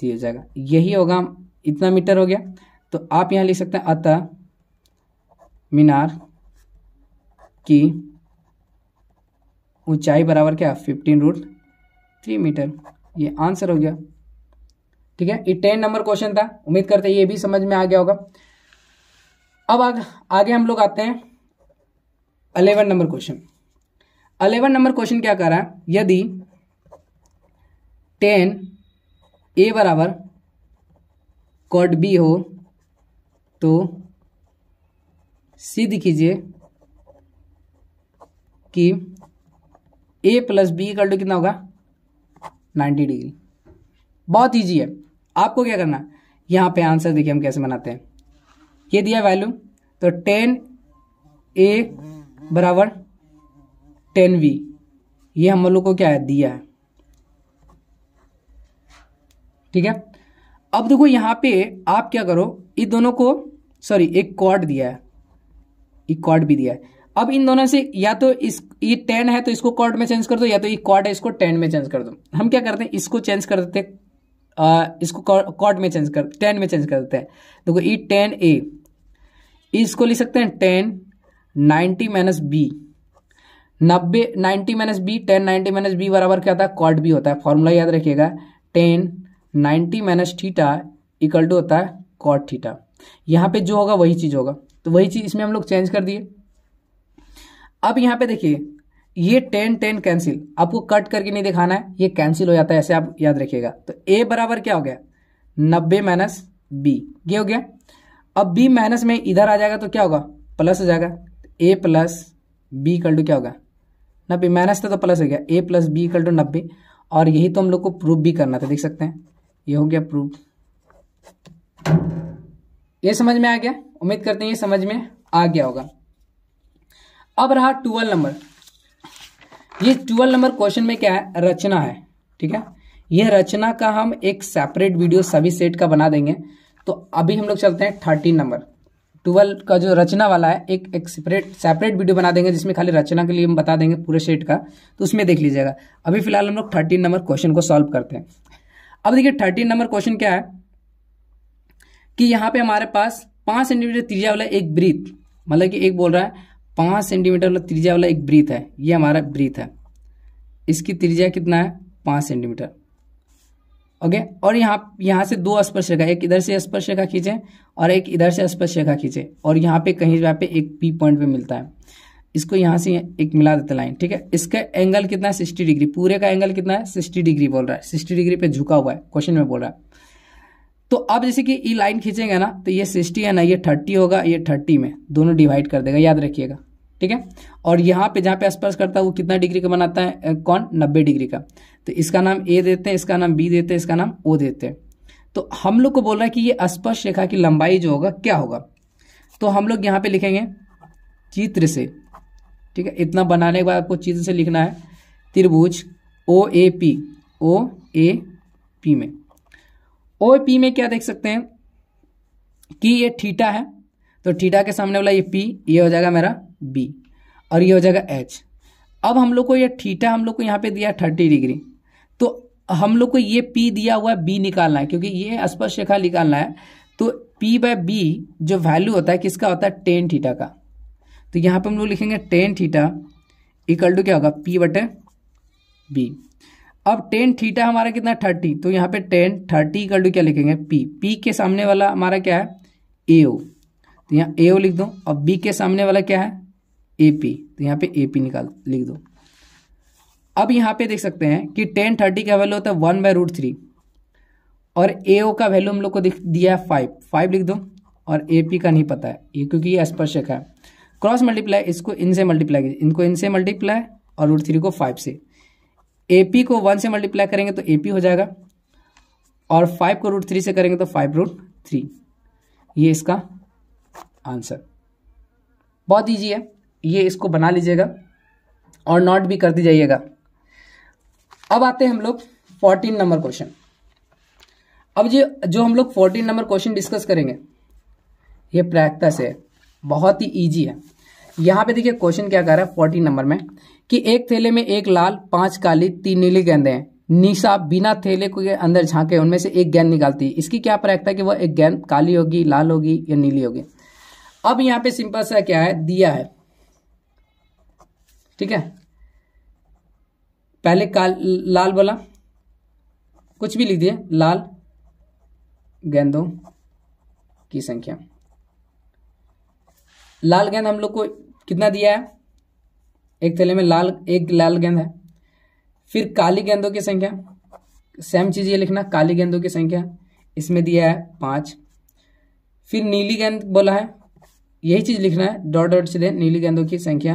थ्री हो जाएगा यही होगा इतना मीटर हो गया तो आप यहाँ लिख सकते हैं अतः मीनार की ऊंचाई बराबर क्या फिफ्टीन रूट थ्री मीटर ये आंसर हो गया ठीक है ये टेन नंबर क्वेश्चन था उम्मीद करते ये भी समझ में आ गया होगा अब आग, आगे हम लोग आते हैं eleven number question eleven number question क्या कर रहा है यदि टेन ए बराबर कॉट बी हो तो सिद्ध कीजिए कि A plus B equal to कितना होगा 90 डिग्री बहुत ईजी है आपको क्या करना यहाँ पे आंसर देखिए हम कैसे बनाते हैं ये दिया वैल्यू तो टेन ए बराबर टेन वी ये हम लोग को क्या है दिया है ठीक है अब देखो यहाँ पे आप क्या करो इन दोनों को सॉरी एक कॉर्ड दिया है एक कॉर्ड भी दिया है अब इन दोनों से या तो इस ये टेन है तो इसको कॉर्ड में चेंज कर दो या तो ये कॉर्ड है इसको टेन में चेंज कर दो हम क्या करते हैं इसको चेंज कर देते हैं इसको कॉर्ड में चेंज कर टेन में चेंज कर देते हैं देखो ई टेन ए इसको लिख सकते हैं टेन नाइन्टी माइनस बी नब्बे ninety minus B tan ninety minus B बराबर क्या होता है कॉट बी होता है फॉर्मूला याद रखिएगा tan ninety minus theta equal to होता है कॉट थीटा यहाँ पे जो होगा वही चीज़ होगा तो वही चीज़ इसमें हम लोग चेंज कर दिए अब यहाँ पे देखिए ये टेन टेन कैंसिल आपको कट करके नहीं दिखाना है ये कैंसिल हो जाता है ऐसे आप याद रखिएगा तो ए बराबर क्या हो गया नब्बे माइनस बी ये हो गया अब बी माइनस में इधर आ जाएगा तो क्या होगा प्लस हो जाएगा A plus B equal to क्या होगा नब्बे माइनस था तो प्लस हो गया A plus B equal to नब्बे और यही तो हम लोग को प्रूफ भी करना था देख सकते हैं ये हो गया प्रूफ ये समझ में आ गया उम्मीद करते हैं ये समझ में आ गया होगा अब रहा ट्वेल्व नंबर ये ट्वेल्व नंबर क्वेश्चन में क्या है रचना है ठीक है यह रचना का हम एक सेपरेट वीडियो सभी सेट का बना देंगे तो अभी हम लोग चलते हैं थर्टीन नंबर ट्वेल्व का जो रचना वाला है एक एक सेपरेट सेपरेट वीडियो बना देंगे जिसमें खाली रचना के लिए हम बता देंगे पूरे सेट का तो उसमें देख लीजिएगा अभी फिलहाल हम लोग थर्टीन नंबर क्वेश्चन को सॉल्व करते हैं अब देखिए थर्टीन नंबर क्वेश्चन क्या है कि यहाँ पे हमारे पास पांच सेंटीमीटर त्रिया वाला एक ब्रीथ मतलब कि एक बोल रहा है पाँच सेंटीमीटर वाला त्रिज्या वाला एक ब्रीथ है ये हमारा ब्रीथ है इसकी त्रिज्या कितना है पाँच सेंटीमीटर ओके और यहाँ यहाँ से दो स्पर्श रेखा एक इधर से स्पर्श रेखा खींचे और एक इधर से स्पर्श रेखा खींचे और यहाँ पे कहीं जहाँ पे एक पी पॉइंट पे मिलता है इसको यहाँ से एक मिला देते लाइन ठीक है इसका एंगल कितना है सिक्सटी डिग्री पूरे का एंगल कितना है सिक्सटी डिग्री बोल रहा है सिक्सटी डिग्री पे झुका हुआ है क्वेश्चन में बोल रहा है तो अब जैसे कि ये लाइन खींचेंगे ना तो ये सिक्सटी है ना ये थर्टी होगा ये थर्टी में दोनों डिवाइड कर देगा याद रखिएगा ठीक है और यहाँ पे जहाँ पे स्पर्श करता है वो कितना डिग्री का बनाता है कौन नब्बे डिग्री का तो इसका नाम ए देते हैं इसका नाम बी देते हैं इसका नाम ओ देते हैं तो हम लोग को बोल रहा है कि ये स्पर्श रेखा की लंबाई जो होगा क्या होगा तो हम लोग यहाँ पे लिखेंगे चित्र से ठीक है इतना बनाने के बाद आपको चित्र से लिखना है त्रिभुज ओ A P O A P में ओ ए पी में क्या देख सकते हैं कि ये ठीटा है तो ठीटा के सामने वाला ये पी ये हो जाएगा मेरा बी और ये हो जाएगा एच अब हम लोग को ये थीटा हम लोग को यहाँ पे दिया थर्टी डिग्री तो हम लोग को ये पी दिया हुआ है बी निकालना है क्योंकि ये स्पर्श रेखा निकालना है तो पी बाय बी जो वैल्यू होता है किसका होता है टेन थीटा का तो यहाँ पे हम लोग लिखेंगे टेन थीटा इक्वल टू क्या होगा पी बटे बी अब टेन थीटा हमारा कितना थर्टी तो यहाँ पे टेन थर्टी इक्वल टू क्या लिखेंगे पी पी के सामने वाला हमारा क्या है ए ओ तो यहाँ ए ओ लिख दो अब बी के सामने वाला क्या है ए पी तो यहाँ पे ए पी निकाल लिख दो अब यहाँ पे देख सकते हैं कि टेन थर्टी का वैल्यू होता है वन बाय रूट थ्री और ए ओ का वैल्यू हम लोग को दिया है फाइव फाइव लिख दो और ए पी का नहीं पता है ये क्योंकि ये स्पर्शक है क्रॉस मल्टीप्लाई इसको इनसे मल्टीप्लाई इनको इनसे मल्टीप्लाई और रूट थ्री को फाइव से ए पी को वन से मल्टीप्लाई करेंगे तो ए पी हो जाएगा और फाइव को रूट थ्री से करेंगे तो फाइव रूट थ्री ये इसका आंसर बहुत ईजी है ये इसको बना लीजिएगा और नॉट भी कर दी जाइएगा अब आते हैं हम लोग फोर्टीन नंबर क्वेश्चन अब ये जो हम लोग फोर्टीन नंबर क्वेश्चन डिस्कस करेंगे ये प्रैक्टिस है बहुत ही इजी है यहां पे देखिए क्वेश्चन क्या कह रहा है फोर्टीन नंबर में कि एक थैले में एक लाल पांच काली तीन नीले गेंदे हैं निशा बिना थैले को अंदर झांके उनमें से एक गेंद निकालती है इसकी क्या प्रैक्टिस कि वह एक गेंद काली होगी लाल होगी या नीली होगी अब यहाँ पे सिंपल सा क्या है दिया है ठीक है पहले काल लाल वाला कुछ भी लिख दिए लाल गेंदों की संख्या लाल गेंद हम लोग को कितना दिया है एक थैले में लाल एक लाल गेंद है फिर काली गेंदों की संख्या सेम चीज़ ये लिखना काली गेंदों की संख्या इसमें दिया है पांच फिर नीली गेंद बोला है यही चीज़ लिखना है डॉट डॉट से दे नीली गेंदों की संख्या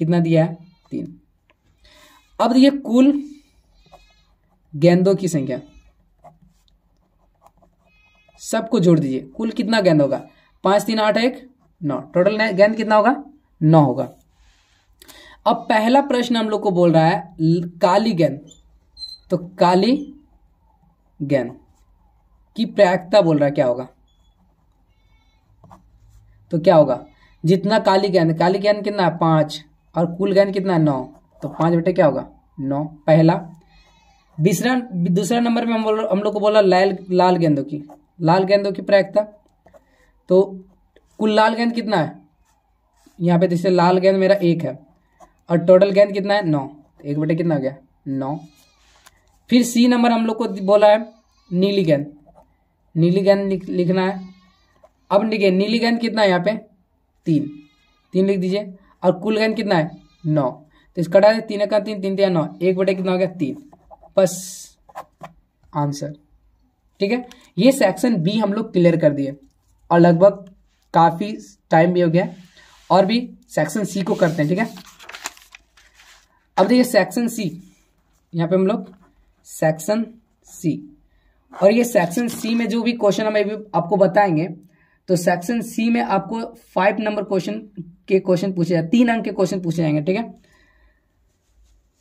कितना दिया है तीन अब देखिए कुल गेंदों की संख्या सबको जोड़ दीजिए कुल कितना गेंद होगा पांच तीन आठ एक नौ टोटल गेंद कितना होगा नौ होगा अब पहला प्रश्न हम लोग को बोल रहा है काली गेंद तो काली गेंद की प्रयागता बोल रहा है क्या होगा तो क्या होगा जितना काली गेंद काली गेंद कितना है पांच और कुल गैन कितना है नौ तो पाँच बटे क्या होगा नौ पहला दूसरा दूसरा नंबर में हम बोल हम लोग को बोला लाल लाल गेंदों की लाल गेंदों की प्रायिकता तो कुल लाल गेंद कितना है यहाँ पे जैसे लाल गेंद मेरा एक है और टोटल गेंद कितना है नौ तो एक बटे कितना हो गया नौ फिर सी नंबर हम लोग को बोला है नीली गेंद नीली गेंद लिखना है अब लिखे नीली गेंद कितना है यहाँ पे तीन तीन लिख दीजिए और कुल गैन कितना है नौ तो इसका डाले तीन का तीन तीन तीन नौ एक बटे कितना हो गया तीन बस आंसर ठीक है ये सेक्शन बी हम लोग क्लियर कर दिए और लगभग काफ़ी टाइम भी हो गया और भी सेक्शन सी को करते हैं ठीक है अब देखिए सेक्शन सी यहाँ पे हम लोग सेक्शन सी और ये सेक्शन सी में जो भी क्वेश्चन हम आपको बताएंगे तो सेक्शन सी में आपको फाइव नंबर क्वेश्चन के क्वेश्चन पूछे जाए तीन अंक के क्वेश्चन पूछे जाएंगे ठीक है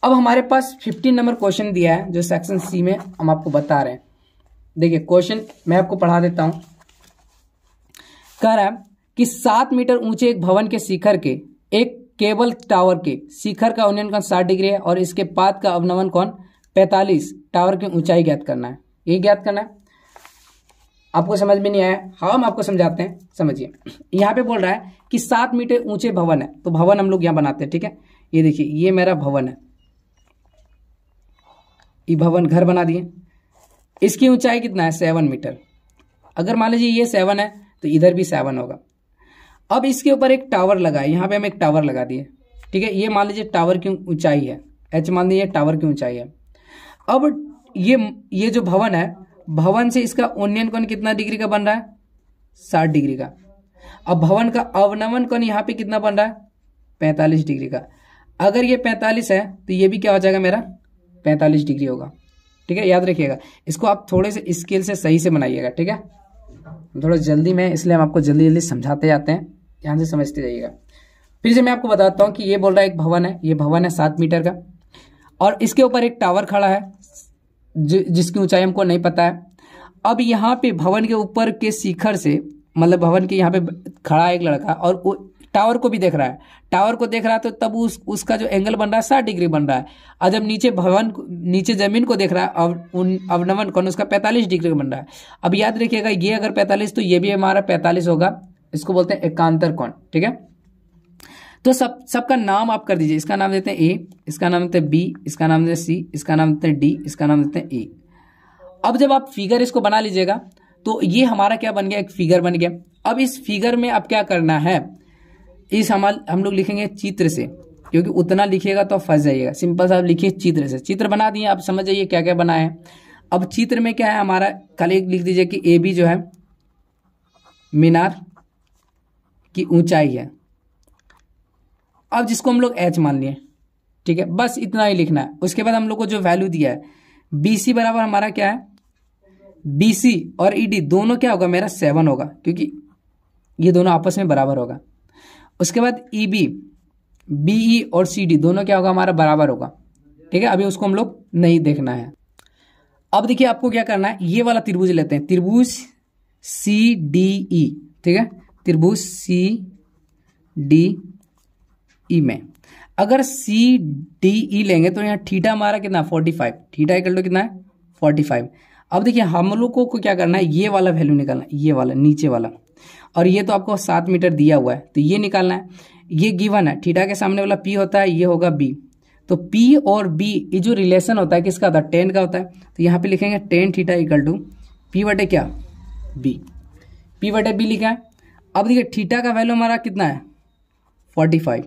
अब हमारे पास फिफ्टीन नंबर क्वेश्चन दिया है जो सेक्शन सी में हम आपको बता रहे हैं देखिए क्वेश्चन मैं आपको पढ़ा देता हूं कह रहा है कि सात मीटर ऊंचे एक भवन के शिखर के एक केबल टावर के शिखर का उन्नयन कौन साठ डिग्री है और इसके पाद का अवनमन कौन पैंतालीस टावर की ऊंचाई ज्ञात करना है ये ज्ञात करना है आपको समझ में नहीं आया हाँ हम आपको समझाते हैं समझिए यहाँ पे बोल रहा है कि सात मीटर ऊंचे भवन है तो भवन हम लोग यहाँ बनाते हैं ठीक है ये देखिए ये मेरा भवन है ये भवन घर बना दिए इसकी ऊंचाई कितना है सेवन मीटर अगर मान लीजिए ये सेवन है तो इधर भी सेवन होगा अब इसके ऊपर एक टावर लगा है यहाँ पे हम एक टावर लगा दिए ठीक है ये मान लीजिए टावर की ऊंचाई है एच मान लीजिए टावर की ऊंचाई है अब ये ये जो भवन है भवन से इसका उन्नयन कौन कितना डिग्री का बन रहा है साठ डिग्री का अब भवन का अवनमन कौन यहाँ पे कितना बन रहा है पैंतालीस डिग्री का अगर ये पैंतालीस है तो ये भी क्या हो जाएगा मेरा पैंतालीस डिग्री होगा ठीक है याद रखिएगा इसको आप थोड़े से स्केल से सही से बनाइएगा ठीक है थोड़ा जल्दी में इसलिए हम आपको जल्दी जल्दी समझाते जाते हैं ध्यान से समझते जाइएगा फिर से मैं आपको बताता हूँ कि ये बोल रहा है एक भवन है ये भवन है सात मीटर का और इसके ऊपर एक टावर खड़ा है जि, जिसकी ऊंचाई हमको नहीं पता है अब यहाँ पे भवन के ऊपर के शिखर से मतलब भवन के यहाँ पे खड़ा है एक लड़का और वो टावर को भी देख रहा है टावर को देख रहा है तो तब उस उसका जो एंगल बन रहा है साठ डिग्री बन रहा है और जब नीचे भवन नीचे जमीन को देख रहा है अब उन अवनमन कौन उसका पैंतालीस डिग्री बन रहा है अब याद रखिएगा ये अगर पैंतालीस तो ये भी हमारा पैंतालीस होगा इसको बोलते हैं एकांतर कौन ठीक है तो सब सबका नाम आप कर दीजिए इसका नाम देते हैं ए इसका नाम देते हैं बी इसका नाम देते हैं सी इसका नाम देते हैं डी इसका नाम देते हैं ए अब जब आप फिगर इसको बना लीजिएगा तो ये हमारा क्या बन गया एक फिगर बन गया अब इस फिगर में अब क्या करना है इस हम हम लोग लिखेंगे चित्र से क्योंकि उतना लिखिएगा तो फंस जाइएगा सिंपल सा आप लिखिए चित्र से चित्र बना दिए आप समझ जाइए क्या क्या बनाए हैं अब चित्र में क्या है हमारा खाली लिख दीजिए कि ए बी जो है मीनार की ऊंचाई है अब जिसको हम लोग एच मान लिए ठीक है बस इतना ही लिखना है उसके बाद हम लोग को जो वैल्यू दिया है बी सी बराबर हमारा क्या है बी सी और ई e दोनों क्या होगा मेरा सेवन होगा क्योंकि ये दोनों आपस में बराबर होगा उसके बाद ई बी बी ई और सी डी दोनों क्या होगा हमारा बराबर होगा ठीक है अभी उसको हम लोग नहीं देखना है अब देखिए आपको क्या करना है ये वाला त्रिभुज लेते हैं त्रिभुज सी डी ई ठीक है त्रिभुज सी डी ई e में अगर सी डी ई लेंगे तो यहाँ ठीठा हमारा कितना forty five theta equal to कितना है फोर्टी फाइव अब देखिए हम लोगों को क्या करना है ये वाला वैल्यू निकालना है ये वाला नीचे वाला और ये तो आपको सात मीटर दिया हुआ है तो ये निकालना है ये गिवन है ठीठा के सामने वाला पी होता है ये होगा बी तो पी और बी ये जो रिलेशन होता है किसका होता है टेन का होता है तो यहाँ पे लिखेंगे tan theta equal to P वटे क्या बी पी बटे बी लिखा है अब देखिए थीटा का वैल्यू हमारा कितना है फोर्टी फाइव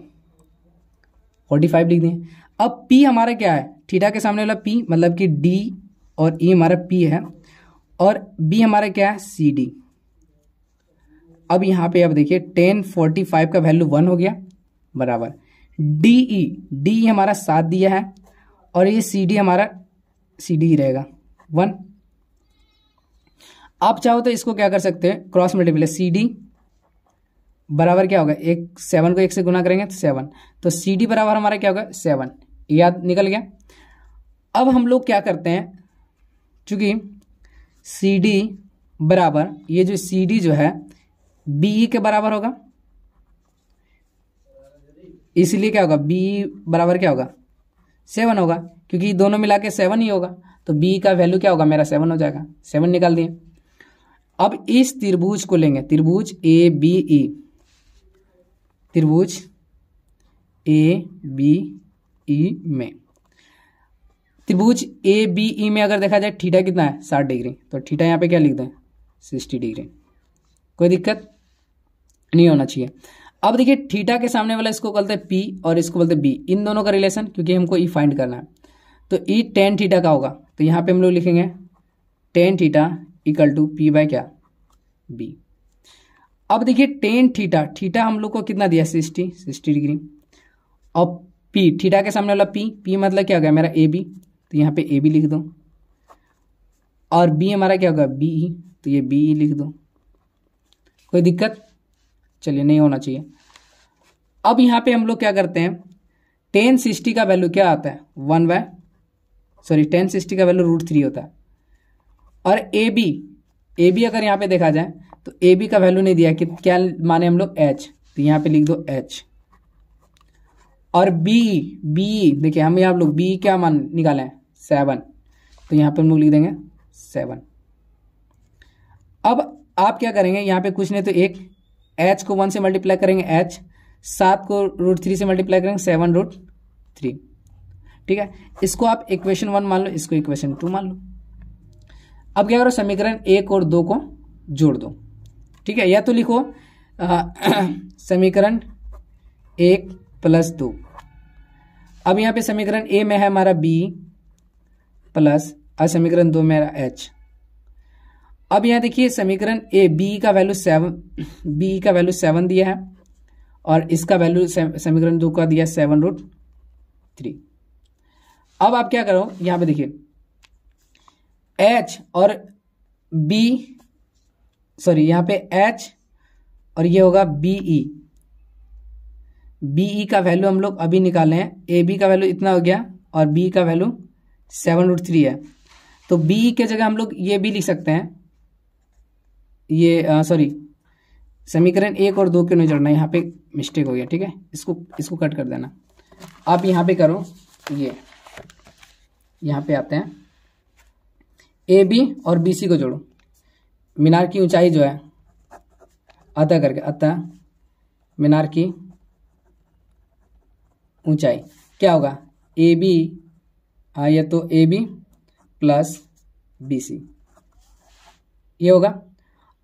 फोर्टी फाइव लिख दिए अब पी हमारा क्या है थीटा के सामने वाला P मतलब कि D और ई e हमारा पी है और बी हमारा क्या है सी डी अब यहाँ पे अब देखिए टेन फोर्टी फाइव का वैल्यू वन हो गया बराबर डी ई डी हमारा सात दिया है और ये सी डी हमारा सी डी रहेगा वन आप चाहो तो इसको क्या कर सकते हैं क्रॉस मल्टीप्लाई सी डी बराबर क्या होगा एक सेवन को एक से गुना करेंगे तो सेवन तो सी डी बराबर हमारा क्या होगा सेवन याद निकल गया अब हम लोग क्या करते हैं चूंकि सी डी बराबर ये जो सी डी जो है बी ई e के बराबर होगा इसलिए क्या होगा बी ई e बराबर क्या होगा सेवन होगा क्योंकि दोनों मिला के सेवन ही होगा तो बी e का वैल्यू क्या होगा मेरा सेवन हो जाएगा सेवन निकाल दिए अब इस त्रिभुज को लेंगे त्रिभुज ए बी ई त्रिभुज ए बी ई में त्रिभुज ए बी ई में अगर देखा जाए ठीठा कितना है साठ डिग्री तो ठीठा यहाँ पे क्या लिखते हैं सिक्सटी डिग्री कोई दिक्कत नहीं होना चाहिए अब देखिए ठीठा के सामने वाला इसको बोलते हैं पी और इसको बोलते हैं बी इन दोनों का रिलेशन क्योंकि हमको ई e फाइंड करना है तो ई टेन ठीठा का होगा तो यहाँ पे हम लोग लिखेंगे tan theta equal to P by क्या बी अब देखिए टेन थीटा थीटा हम लोग को कितना दिया सिक्सटी सिक्सटी डिग्री और पी थीटा के सामने वाला पी पी मतलब क्या हो गया मेरा ए बी तो यहाँ पे ए बी लिख दो और बी हमारा क्या होगा बी ई तो ये बी ई लिख दो कोई दिक्कत चलिए नहीं होना चाहिए अब यहाँ पे हम लोग क्या करते हैं टेन सिक्सटी का वैल्यू क्या आता है one by sorry tan sixty का वैल्यू रूट थ्री होता है और ए बी ए बी अगर यहाँ पे देखा जाए तो ए बी का वैल्यू नहीं दिया कि क्या माने हम लोग एच तो यहाँ पे लिख दो एच और बी बी देखिए हम यहाँ लोग बी क्या मान निकाले सेवन तो यहाँ पे हम लोग लिख देंगे सेवन अब आप क्या करेंगे यहाँ पे कुछ नहीं तो एक एच को वन से मल्टीप्लाई करेंगे एच सात को रूट थ्री से मल्टीप्लाई करेंगे सेवन रूट थ्री ठीक है इसको आप इक्वेशन वन मान लो इसको इक्वेशन टू मान लो अब क्या करो समीकरण एक और दो को जोड़ दो ठीक है या तो लिखो समीकरण एक प्लस दो अब यहां पे समीकरण ए में है हमारा बी प्लस और समीकरण दो में एच अब यहां देखिए समीकरण ए बी का वैल्यू सेवन बी का वैल्यू सेवन दिया है और इसका वैल्यू समीकरण दो का दिया सेवन रूट थ्री अब आप क्या करो यहां पे देखिए एच और बी सॉरी यहां पे एच और ये होगा बी ई बी ई का वैल्यू हम लोग अभी निकाले हैं ए बी का वैल्यू इतना हो गया और बी का वैल्यू सेवन रूट थ्री है तो बी ई e के जगह हम लोग ये भी लिख सकते हैं ये सॉरी समीकरण एक और दो क्यों नहीं जोड़ना यहां पे मिस्टेक हो गया ठीक है इसको इसको कट कर देना आप यहां पे करो ये यहां पे आते हैं ए बी और बी सी को जोड़ो मीनार की ऊंचाई जो है अतः करके अतः मीनार की ऊंचाई क्या होगा ए बी आया तो A B plus B C ये होगा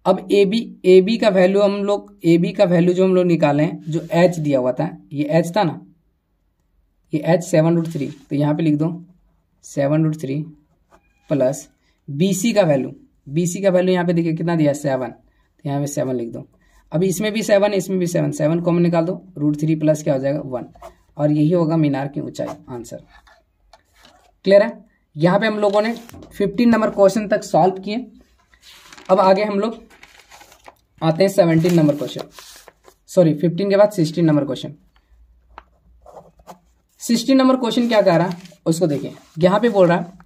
अब ए बी ए बी का वैल्यू हम लोग ए बी का वैल्यू जो हम लोग निकाले हैं जो एच दिया हुआ था ये एच था ना ये एच सेवन रूट थ्री तो यहाँ पे लिख दो seven root three plus B C का वैल्यू बी सी का वैल्यू यहाँ पे देखिए कितना दिया सेवन तो यहाँ पे सेवन लिख दो अभी इसमें भी सेवन इसमें भी सेवन सेवन कॉमन निकाल दो रूट थ्री प्लस क्या हो जाएगा वन और यही होगा मीनार की ऊंचाई आंसर क्लियर है यहाँ पे हम लोगों ने फिफ्टीन नंबर क्वेश्चन तक सॉल्व किए अब आगे हम लोग आते हैं seventeen number question sorry fifteen के बाद sixteen number question sixteen number question क्या कह रहा है उसको देखिए यहाँ पे बोल रहा है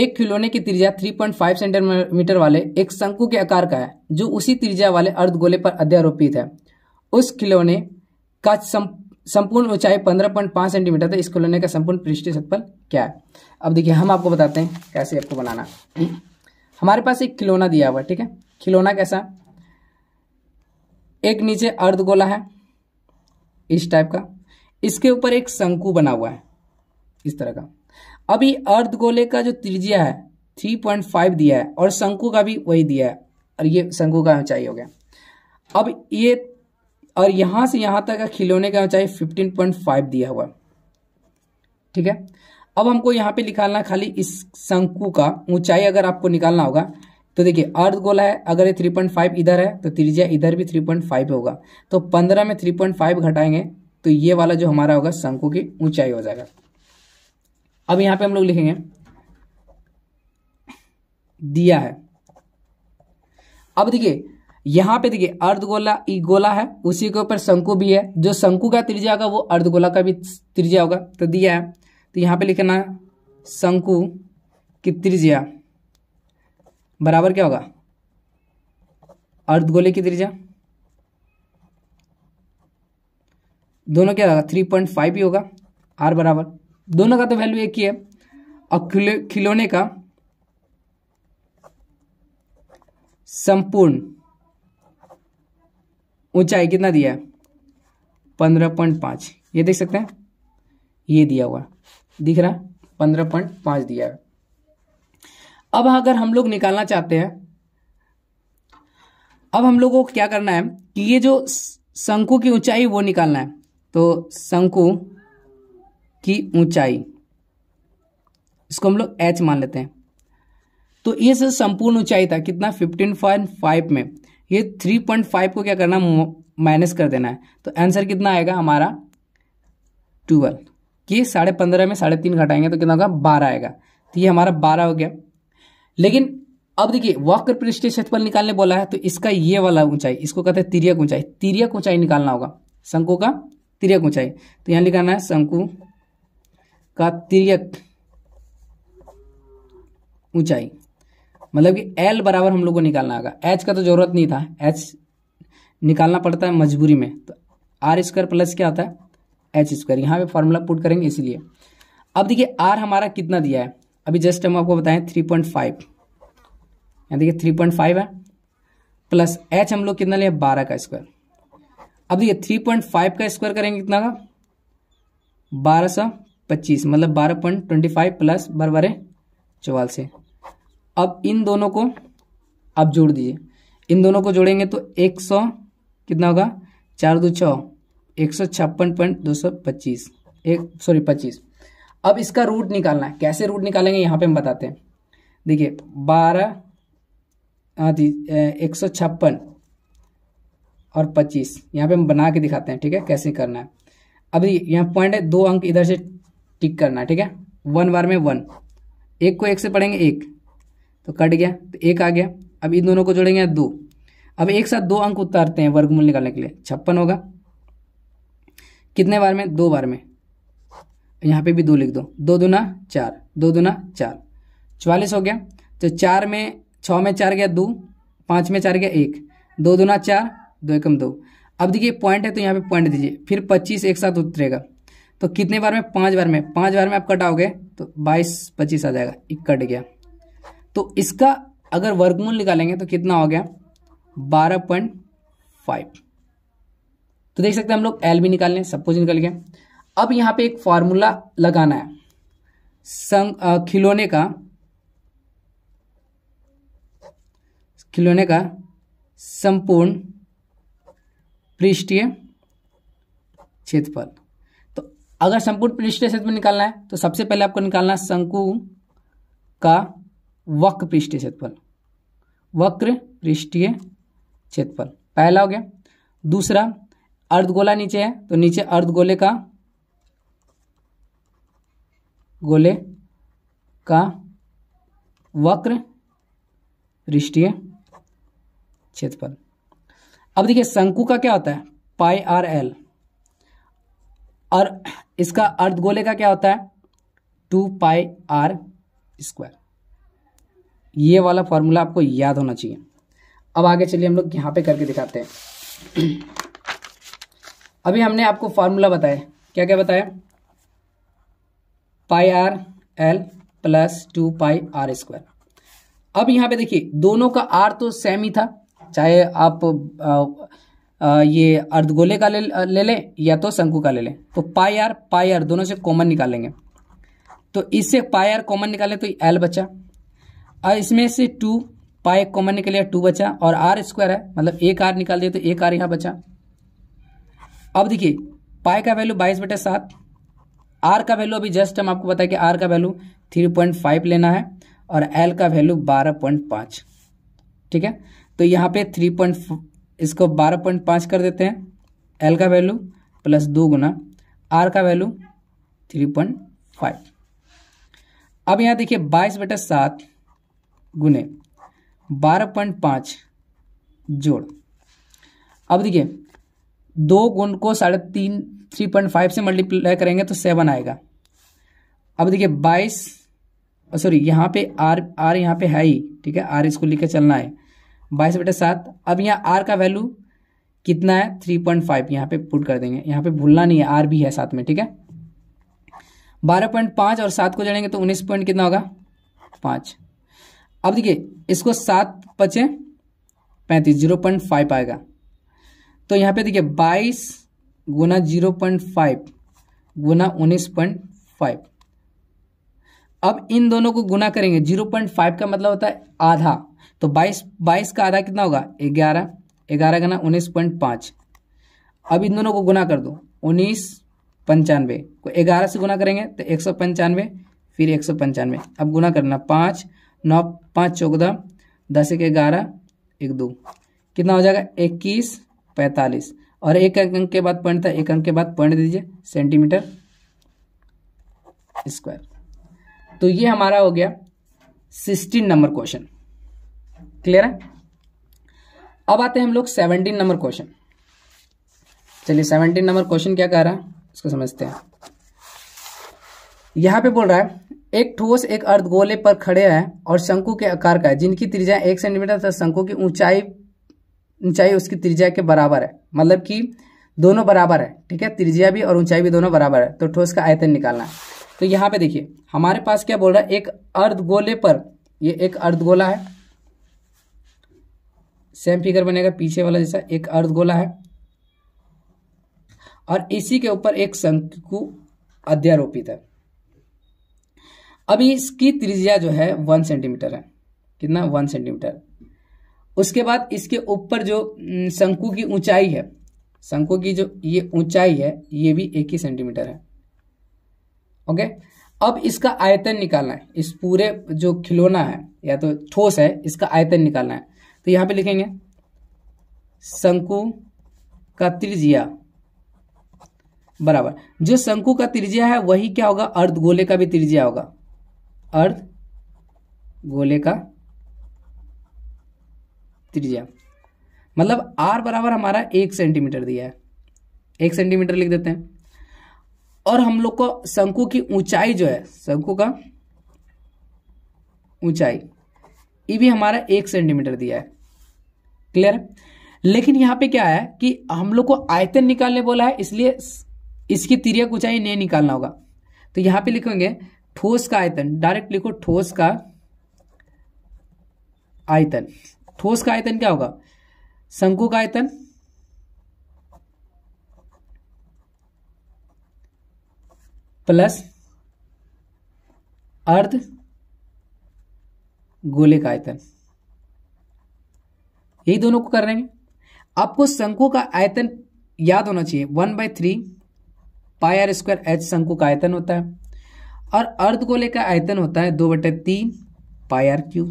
एक खिलौने की त्रिज्या 3.5 सेंटीमीटर वाले एक शंकु के आकार का है जो उसी त्रिज्या वाले अर्धगोले पर अध्यारोपित है उस खिलौने का संपूर्ण ऊंचाई 15.5 सेंटीमीटर था इस खिलौने का संपूर्ण पृष्ठ क्षेत्रफल क्या है अब देखिए हम आपको बताते हैं कैसे आपको बनाना हमारे पास एक खिलौना दिया हुआ ठीक है खिलौना कैसा एक नीचे अर्धगोला है इस टाइप का इसके ऊपर एक शंकु बना हुआ है इस तरह का अभी अर्ध गोले का जो त्रिज्या है थ्री पॉइंट फाइव दिया है और शंकु का भी वही दिया है और ये शंकु का ऊंचाई हो गया अब ये और यहां से यहां तक का खिलौने का ऊंचाई फिफ्टीन पॉइंट फाइव दिया हुआ ठीक है अब हमको यहाँ पे निकालना खाली इस शंकु का ऊंचाई अगर आपको निकालना होगा तो देखिए अर्ध गोला है अगर ये थ्री पॉइंट फाइव इधर है तो त्रिज्या इधर भी थ्री पॉइंट फाइव होगा तो पंद्रह में थ्री पॉइंट फाइव घटाएंगे तो ये वाला जो हमारा होगा शंकु की ऊंचाई हो जाएगा अब यहां पे हम लोग लिखेंगे दिया है अब देखिए यहां पे देखिए अर्धगोला ई गोला है उसी के ऊपर शंकु भी है जो शंकु का त्रिज्या होगा वो अर्धगोला का भी त्रिज्या होगा तो दिया है तो यहां पे लिखना है शंकु की त्रिज्या बराबर क्या होगा अर्धगोले की त्रिज्या दोनों क्या होगा थ्री पॉइंट फाइव ही होगा आर बराबर दोनों का तो वैल्यू एक ही है और खिलौने का संपूर्ण ऊंचाई कितना दिया है पंद्रह पॉइंट पांच ये देख सकते हैं ये दिया हुआ दिख रहा पंद्रह पॉइंट पांच दिया है अब अगर हम लोग निकालना चाहते हैं अब हम लोगों को क्या करना है कि ये जो शंकु की ऊंचाई वो निकालना है तो शंकु की ऊंचाई इसको हम लोग एच मान लेते हैं तो ये सब संपूर्ण ऊंचाई था कितना फिफ्टीन पॉइंट फाइव में ये थ्री पॉइंट फाइव को क्या करना माइनस कर देना है तो आंसर कितना आएगा हमारा ट्वेल्व कि साढ़े पंद्रह में साढ़े तीन घटाएंगे तो कितना होगा बारह आएगा तो ये हमारा बारह हो गया लेकिन अब देखिए वक्र पृष्ठ क्षेत्रफल निकालने बोला है तो इसका ये वाला ऊंचाई इसको कहते हैं तिरियक ऊंचाई तिरियक ऊंचाई निकालना होगा शंकु का तिरियक ऊंचाई तो यहां निकालना है शंकु का तिरक ऊंचाई मतलब कि एल बराबर हम लोग को निकालना होगा एच का तो जरूरत नहीं था एच निकालना पड़ता है मजबूरी में तो आर स्क्वायर प्लस क्या आता है एच स्क्वायर यहाँ पे फॉर्मूला पुट करेंगे इसीलिए अब देखिए आर हमारा कितना दिया है अभी जस्ट हम आपको बताएं थ्री पॉइंट फाइव यहाँ देखिए थ्री पॉइंट फाइव है प्लस एच हम लोग कितना लिया बारह का स्क्वायर अब देखिए थ्री पॉइंट फाइव का स्क्वायर करेंगे कितना का बारह सौ पच्चीस मतलब बारह पॉइंट ट्वेंटी फाइव प्लस बरबरे चौवाल से अब इन दोनों को आप जोड़ दीजिए इन दोनों को जोड़ेंगे तो एक सौ कितना होगा चार दो छः एक सौ छप्पन पॉइंट दो सौ पच्चीस एक सॉरी पच्चीस अब इसका रूट निकालना है कैसे रूट निकालेंगे यहाँ पे हम बताते हैं देखिए बारह हाँ एक सौ छप्पन और पच्चीस यहाँ पे हम बना के दिखाते हैं ठीक है कैसे करना है अभी यहाँ पॉइंट है दो अंक इधर से टिक करना है ठीक है वन बार में वन एक को एक से पढ़ेंगे एक तो कट गया तो एक आ गया अब इन दोनों को जोड़ेंगे दो अब एक साथ दो अंक उतारते हैं वर्गमूल निकालने के लिए छप्पन होगा कितने बार में दो बार में यहाँ पे भी दो लिख दो दो दुना चार दो दुना चार चवालीस हो गया तो चार में छः में चार गया दो पाँच में चार गया एक दो दुना चार दो एकम दो अब देखिए पॉइंट है तो यहाँ पे पॉइंट दीजिए फिर पच्चीस एक साथ उतरेगा तो कितने बार में पांच बार में पांच बार में आप कटाओगे तो बाईस पच्चीस आ जाएगा एक कट गया तो इसका अगर वर्गमूल निकालेंगे तो कितना हो गया बारह पॉइंट फाइव तो देख सकते हैं हम लोग एल भी निकाल लें सब कुछ निकल गया अब यहां पे एक फार्मूला लगाना है संग खिलौने का खिलौने का संपूर्ण पृष्ठीय क्षेत्रफल अगर संपूर्ण पृष्ठ क्षेत्र निकालना है तो सबसे पहले आपको निकालना है शंकु का वक्र पृष्ठ क्षेत्रफल वक्र पृष्ठीय क्षेत्रफल पहला हो गया दूसरा अर्धगोला नीचे है तो नीचे अर्धगोले का गोले का वक्र पृष्ठीय क्षेत्रफल अब देखिए शंकु का क्या होता है पाई आर एल और इसका अर्ध गोले का क्या होता है टू पाई आर स्क्वायर ये वाला फॉर्मूला आपको याद होना चाहिए अब आगे चलिए हम लोग यहाँ पे करके दिखाते हैं अभी हमने आपको फॉर्मूला बताया क्या क्या बताया pi R L plus two pi are square अब यहाँ पे देखिए दोनों का आर तो सेम ही था चाहे आप ये अर्धगोले का ले ले लें या तो शंकु का ले लें तो पाई आर पाई आर दोनों से कॉमन निकालेंगे तो इससे पाई आर कॉमन निकालें तो एल बचा और इसमें से टू पाई कॉमन निकले टू बचा और आर स्क्वायर है मतलब एक आर निकाल दिया तो एक आर यहाँ बचा अब देखिए पाई का वैल्यू बाईस बटे सात आर का वैल्यू अभी जस्ट हम आपको बताया कि आर का वैल्यू थ्री पॉइंट फाइव लेना है और एल का वैल्यू बारह पॉइंट पांच ठीक है तो यहाँ पे थ्री पॉइंट इसको बारह पॉइंट पाँच कर देते हैं एल का वैल्यू प्लस दो गुना आर का वैल्यू थ्री पॉइंट फाइव अब यहाँ देखिए बाईस बटा सात गुने बारह पॉइंट पाँच जोड़ अब देखिए दो गुण को साढ़े तीन थ्री पॉइंट फाइव से मल्टीप्लाई करेंगे तो सेवन आएगा अब देखिए बाईस सॉरी यहाँ पे आर आर यहाँ पे है ही ठीक है आर इसको लेकर चलना है बाईस बटे सात अब यहाँ आर का वैल्यू कितना है थ्री पॉइंट फाइव यहाँ पे पुट कर देंगे यहाँ पे भूलना नहीं है आर भी है साथ में ठीक है बारह पॉइंट पाँच और सात को जोड़ेंगे तो उन्नीस पॉइंट कितना होगा पाँच अब देखिए इसको सात पचे पैंतीस जीरो पॉइंट फाइव आएगा तो यहाँ पे देखिए बाईस गुना जीरो पॉइंट फाइव गुना उन्नीस पॉइंट फाइव अब इन दोनों को गुना करेंगे जीरो पॉइंट फाइव का मतलब होता है आधा तो बाईस बाईस का आधा कितना होगा ग्यारह ग्यारह का ना उन्नीस पॉइंट पाँच अब इन दोनों को गुना कर दो उन्नीस पंचानवे को तो ग्यारह से गुना करेंगे तो एक सौ पंचानवे फिर एक सौ पंचानवे अब गुना करना पाँच नौ पाँच चौदह दस एक ग्यारह एक दो कितना हो जाएगा इक्कीस पैंतालीस और एक अंक के बाद पॉइंट था एक अंक के बाद पॉइंट दीजिए सेंटीमीटर स्क्वायर तो ये हमारा हो गया सिक्सटीन नंबर क्वेश्चन क्लियर है अब आते हैं हम लोग सेवनटीन नंबर क्वेश्चन चलिए सेवनटीन नंबर क्वेश्चन क्या कह रहा है इसको समझते हैं यहां पे बोल रहा है एक ठोस एक अर्ध गोले पर खड़े है और शंकु के आकार का है जिनकी त्रिज्या एक सेंटीमीटर तथा शंकु की ऊंचाई ऊंचाई उसकी त्रिज्या के बराबर है मतलब कि दोनों बराबर है ठीक है त्रिज्या भी और ऊंचाई भी दोनों बराबर है तो ठोस का आयतन निकालना है तो यहाँ पे देखिए हमारे पास क्या बोल रहा है एक अर्ध गोले पर ये एक अर्ध गोला है सेम फिगर बनेगा पीछे वाला जैसा एक अर्ध गोला है और इसी के ऊपर एक शंकु अध्यारोपित है अभी इसकी त्रिज्या जो है वन सेंटीमीटर है कितना वन सेंटीमीटर उसके बाद इसके ऊपर जो शंकु की ऊंचाई है शंकु की जो ये ऊंचाई है ये भी एक ही सेंटीमीटर है ओके अब इसका आयतन निकालना है इस पूरे जो खिलौना है या तो ठोस है इसका आयतन निकालना है तो यहाँ पे लिखेंगे शंकु का त्रिज्या बराबर जो शंकु का त्रिज्या है वही क्या होगा अर्ध गोले का भी त्रिज्या होगा अर्ध गोले का त्रिज्या मतलब आर बराबर हमारा एक सेंटीमीटर दिया है एक सेंटीमीटर लिख देते हैं और हम लोग को शंकु की ऊंचाई जो है शंकु का ऊंचाई ये e भी हमारा एक सेंटीमीटर दिया है क्लियर लेकिन यहां पे क्या है कि हम लोग को आयतन निकालने बोला है इसलिए इसकी तिरक ऊंचाई नहीं निकालना होगा तो यहां पे लिखेंगे ठोस का आयतन डायरेक्ट लिखो ठोस का आयतन ठोस का आयतन क्या होगा शंकु का आयतन प्लस अर्ध गोले का आयतन यही दोनों को कर रहे हैं आपको शंकु का आयतन याद होना चाहिए one by three pi are square h शंकु का आयतन होता है और अर्ध गोले का आयतन होता है दो बटे तीन पाई आर क्यू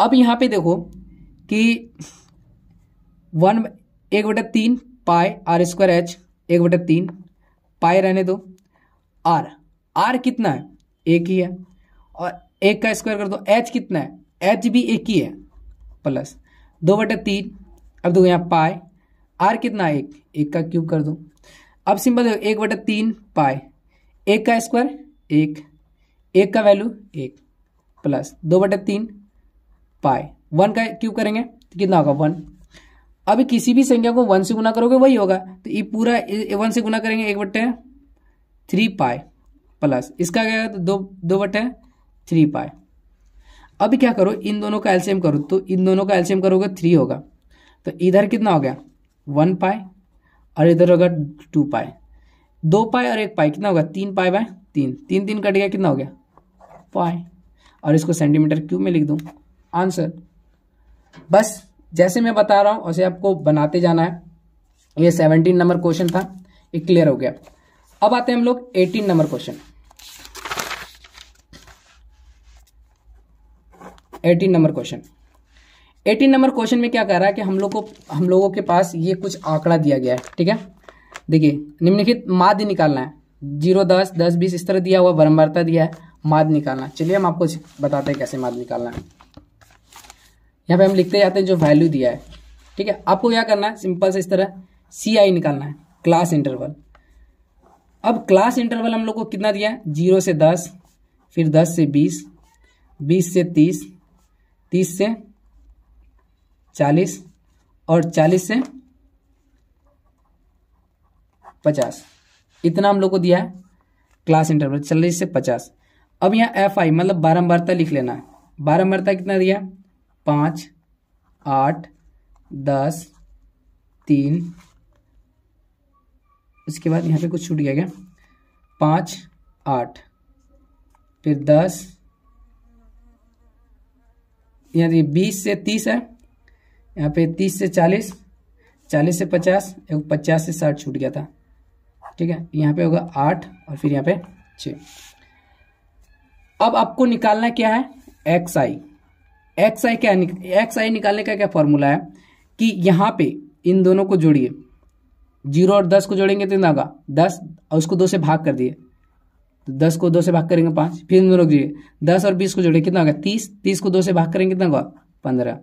अब यहां पे देखो कि वन एक बटे तीन पाई आर स्क्वायर एच एक बटे तीन पाई रहने दो आर आर कितना है एक ही है और एक का स्क्वायर कर दो एच कितना है एच भी एक ही है प्लस दो बटे तीन अब देखो यहाँ पाए आर कितना है एक एक का क्यूब कर दो अब सिंपल देखो एक बटे तीन पाए एक का स्क्वायर एक एक का वैल्यू एक प्लस दो बटे तीन पाए वन का क्यूब करेंगे तो कितना होगा वन अभी किसी भी संख्या को वन से गुना करोगे वही होगा तो ये पूरा वन से गुना करेंगे एक बटे थ्री पाए प्लस इसका क्या तो दो दो बटे थ्री पाए अब क्या करो इन दोनों का एल्शियम करो तो इन दोनों का एल्शियम करोगे थ्री होगा तो इधर कितना हो गया वन पाए और इधर होगा टू पाए दो पाए और एक पाए कितना होगा तीन पाए बाय तीन तीन तीन कट गया कितना हो गया पाए और इसको सेंटीमीटर क्यूब में लिख दूँ आंसर बस जैसे मैं बता रहा हूँ वैसे आपको बनाते जाना है ये सेवनटीन नंबर क्वेश्चन था ये क्लियर हो गया अब आते हैं हम लोग eighteen number question eighteen number question eighteen number question में क्या कह रहा है कि हम लोग को हम लोगों के पास ये कुछ आंकड़ा दिया गया है ठीक है देखिए निम्नलिखित माध्य निकालना है जीरो दस दस बीस इस तरह दिया हुआ बरम्बरता दिया है माध्य निकालना चलिए हम आपको बताते हैं कैसे माध्य निकालना है यहाँ पे हम लिखते जाते हैं जो वैल्यू दिया है ठीक है आपको क्या करना है सिंपल से इस तरह सी आई निकालना है क्लास इंटरवल अब क्लास इंटरवल हम लोग को कितना दिया है जीरो से दस फिर दस से बीस बीस से तीस तीस से चालीस और चालीस से पचास इतना हम लोग को दिया है क्लास इंटरवल चालीस से पचास अब यहाँ एफ आई मतलब बारंबारता लिख लेना है बारंबारता कितना दिया पाँच आठ दस तीन उसके बाद यहाँ पे कुछ छूट गया क्या पाँच आठ फिर दस यहाँ देखिए बीस से तीस है यहाँ पे तीस से चालीस चालीस से पचास एक पचास से साठ छूट गया था ठीक है यहाँ पे होगा आठ और फिर यहाँ पे छ अब आपको निकालना क्या है एक्स आई एक्स आई क्या एक्स आई निकालने का क्या फॉर्मूला है कि यहाँ पे इन दोनों को जोड़िए जीरो और दस को जोड़ेंगे तो इतना होगा दस और उसको दो से भाग कर दिए तो दस को दो से भाग करेंगे पांच फिर इनमें रोक दीजिए दस और बीस को जोड़िए कितना होगा तीस तीस को दो से भाग करेंगे कितना होगा पंद्रह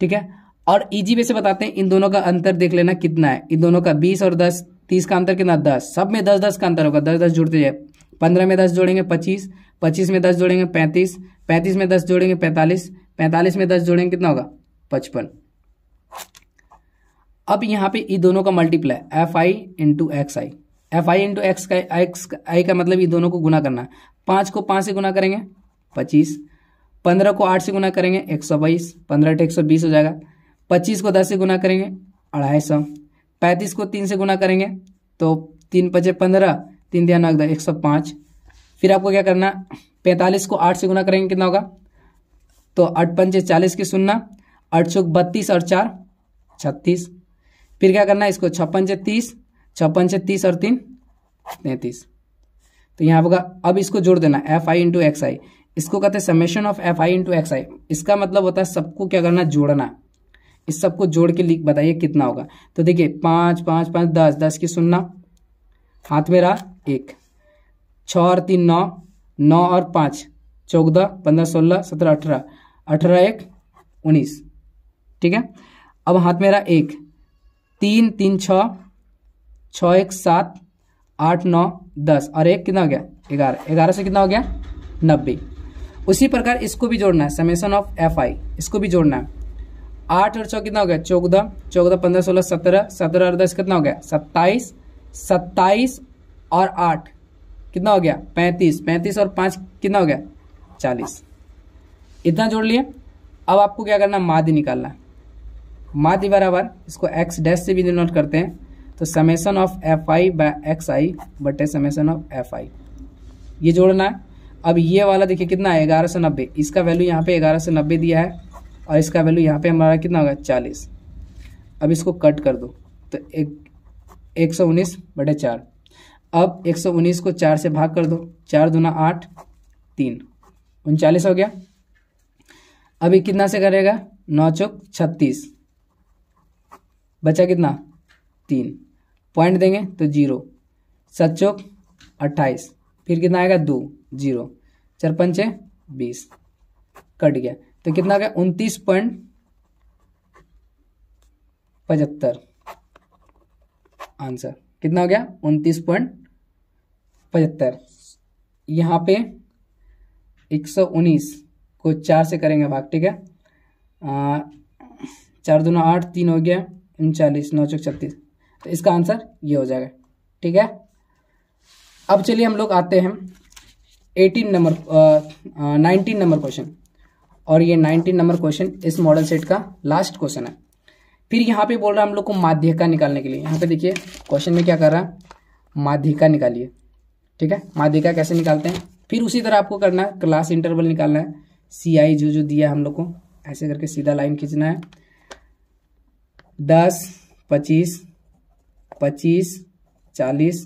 ठीक है और इजी वे से बताते हैं इन दोनों का अंतर देख लेना कितना है इन दोनों का बीस और दस तीस का अंतर कितना दस सब में दस दस का अंतर होगा दस दस जुड़ते जाए पंद्रह में दस जोड़ेंगे पच्चीस पच्चीस में दस जोड़ेंगे पैंतीस पैंतीस में दस जोड़ेंगे पैंतालीस पैंतालीस में दस जोड़ेंगे कितना होगा पचपन अब यहाँ पे ये दोनों का multiply f i into x i f i into x i x i का मतलब ये दोनों को गुना करना पाँच को पाँच से गुना करेंगे पच्चीस पंद्रह को आठ से गुना करेंगे एक सौ बाईस पंद्रह टू एक सौ बीस हो जाएगा पच्चीस को दस से गुना करेंगे अढ़ाई सौ पैंतीस को तीन से गुना करेंगे तो तीन पचे पंद्रह तीन दिया नौ एक सौ पाँच फिर आपको क्या करना पैंतालीस को आठ से गुना करेंगे कितना होगा तो आठ पंचे चालीस की सुनना आठ सौ बत्तीस और चार छत्तीस फिर क्या करना है इसको छप्पन से तीस छप्पन से तीस और तीन तैतीस तो यहाँ होगा अब इसको जोड़ देना f i into x i इसको कहते हैं summation of f i into x i इसका मतलब होता है सबको क्या करना जोड़ना इस सबको जोड़ के लिख बताइए कितना होगा तो देखिए पाँच पाँच पाँच दस दस की सुनना हाथ में रहा एक छ और तीन नौ नौ और पाँच चौदह पंद्रह सोलह सत्रह अठारह अठारह एक उन्नीस ठीक है अब हाथ मेरा एक तीन तीन छः छः एक सात आठ नौ दस और एक कितना हो गया ग्यारह ग्यारह से कितना हो गया नब्बे उसी प्रकार इसको भी जोड़ना है समेसन ऑफ एफ आई इसको भी जोड़ना है आठ और छः कितना हो गया चौदह चौदह पंद्रह सोलह सत्रह सत्रह और दस कितना हो गया सत्ताईस सत्ताईस और आठ कितना हो गया पैंतीस पैंतीस और पाँच कितना हो गया चालीस इतना जोड़ लिए अब आपको क्या करना माध्य निकालना माध्य बराबर इसको एक्स डैश से भी डिनोट करते हैं तो summation of f i by x i बटे समेसन ऑफ एफ आई ये जोड़ना है अब ये वाला देखिए कितना है ग्यारह सौ नब्बे इसका वैल्यू यहाँ पे ग्यारह सौ नब्बे दिया है और इसका वैल्यू यहाँ पे हमारा कितना होगा चालीस अब इसको कट कर दो तो एक एक सौ उन्नीस बटे चार अब एक सौ उन्नीस को चार से भाग कर दो चार दूना आठ तीन उनचालीस हो गया अभी कितना से करेगा नौ चौक छत्तीस बचा कितना तीन पॉइंट देंगे तो जीरो सात चौक अट्ठाईस फिर कितना आएगा दो जीरो चार पंचे बीस कट गया तो कितना आ गया उनतीस पॉइंट पचहत्तर आंसर कितना हो गया उनतीस पॉइंट पचहत्तर यहाँ पे एक सौ उन्नीस को चार से करेंगे भाग ठीक है आ, चार दोनों आठ तीन हो गया उनचालीस नौ चौक छत्तीस तो इसका आंसर ये हो जाएगा ठीक है अब चलिए हम लोग आते हैं eighteen number nineteen number question और ये नाइनटीन नंबर क्वेश्चन इस मॉडल सेट का लास्ट क्वेश्चन है फिर यहाँ पे बोल रहा है हम लोग को माध्यिका निकालने के लिए यहाँ पे देखिए क्वेश्चन में क्या कर रहा है माध्यिका निकालिए ठीक है माध्यिका कैसे निकालते हैं फिर उसी तरह आपको करना है क्लास इंटरवल निकालना है सी आई जो जो दिया है हम लोग को ऐसे करके सीधा लाइन खींचना है दस पच्चीस पच्चीस चालीस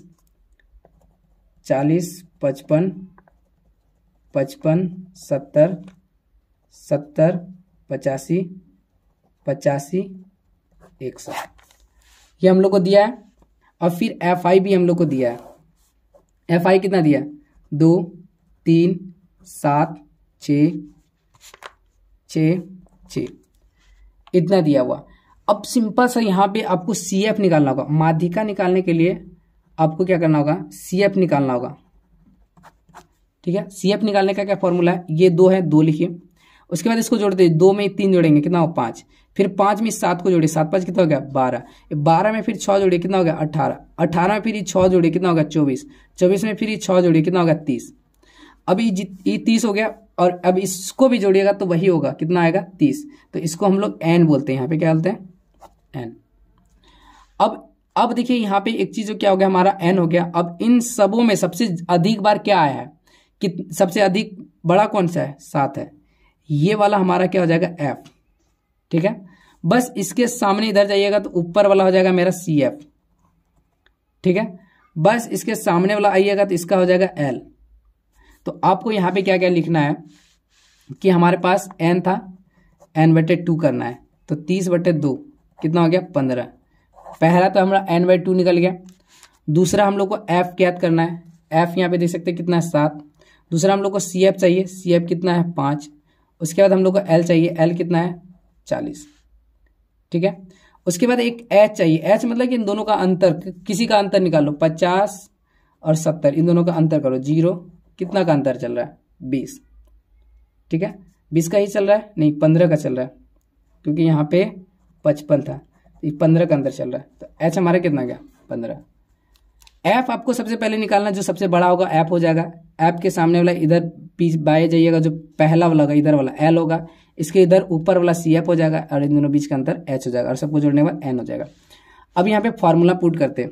चालीस पचपन पचपन सत्तर सत्तर पचासी पचासी एक सौ ये हम लोग को दिया है और फिर एफ आई भी हम लोग को दिया है एफ आई कितना दिया दो तीन सात छ छ इतना दिया हुआ अब सिंपल सा यहाँ पे आपको सी एफ निकालना होगा माध्यिका निकालने के लिए आपको क्या करना होगा सी एफ निकालना होगा ठीक है सी एफ निकालने का क्या फॉर्मूला है ये दो है दो लिखिए उसके बाद इसको जोड़ दो में तीन जोड़ेंगे कितना हो पाँच फिर पाँच में सात को जोड़िए सात पाँच कितना हो गया बारह बारह में फिर छः जोड़िए कितना हो गया अठारह अठारह में फिर ये छः जोड़िए कितना होगा चौबीस चौबीस में फिर ये छः जोड़िए कितना होगा तीस अब ये तीस हो गया और अब इसको भी जोड़िएगा तो वही होगा कितना आएगा तीस तो इसको हम लोग एन बोलते हैं यहाँ पे क्या बोलते हैं एन अब अब देखिए यहां पे एक चीज क्या हो गया हमारा एन हो गया अब इन सबों में सबसे अधिक बार क्या आया है कि सबसे अधिक बड़ा कौन सा है सात है ये वाला हमारा क्या हो जाएगा एफ ठीक है बस इसके सामने इधर जाइएगा तो ऊपर वाला हो जाएगा मेरा सी एफ ठीक है बस इसके सामने वाला आइएगा तो इसका हो जाएगा एल तो आपको यहां पे क्या क्या लिखना है कि हमारे पास एन था एन बटे टू करना है तो तीस बटे दो कितना हो गया पंद्रह पहला तो हमारा एन बाई टू निकल गया दूसरा हम लोग को एफ क्या करना है एफ यहाँ पे देख सकते हैं कितना है सात दूसरा हम लोग को सी एफ चाहिए सी एफ कितना है पाँच उसके बाद हम लोग को एल चाहिए एल कितना है चालीस ठीक है उसके बाद एक एच चाहिए एच मतलब कि इन दोनों का अंतर किसी का अंतर निकालो पचास और सत्तर इन दोनों का अंतर करो जीरो कितना का अंतर चल रहा है बीस ठीक है बीस का ही चल रहा है नहीं पंद्रह का चल रहा है क्योंकि यहाँ पे पचपन था ये पंद्रह के अंदर चल रहा है तो एच हमारा कितना गया पंद्रह एफ आपको सबसे पहले निकालना जो सबसे बड़ा होगा एफ हो जाएगा एफ के सामने वाला इधर बीच बाएं जाइएगा जो पहला वाला होगा इधर वाला एल होगा इसके इधर ऊपर वाला सी एफ हो जाएगा और इन दोनों बीच का अंतर एच हो जाएगा और सबको जोड़ने के बाद एन हो जाएगा अब यहाँ पे फॉर्मूला पुट करते हैं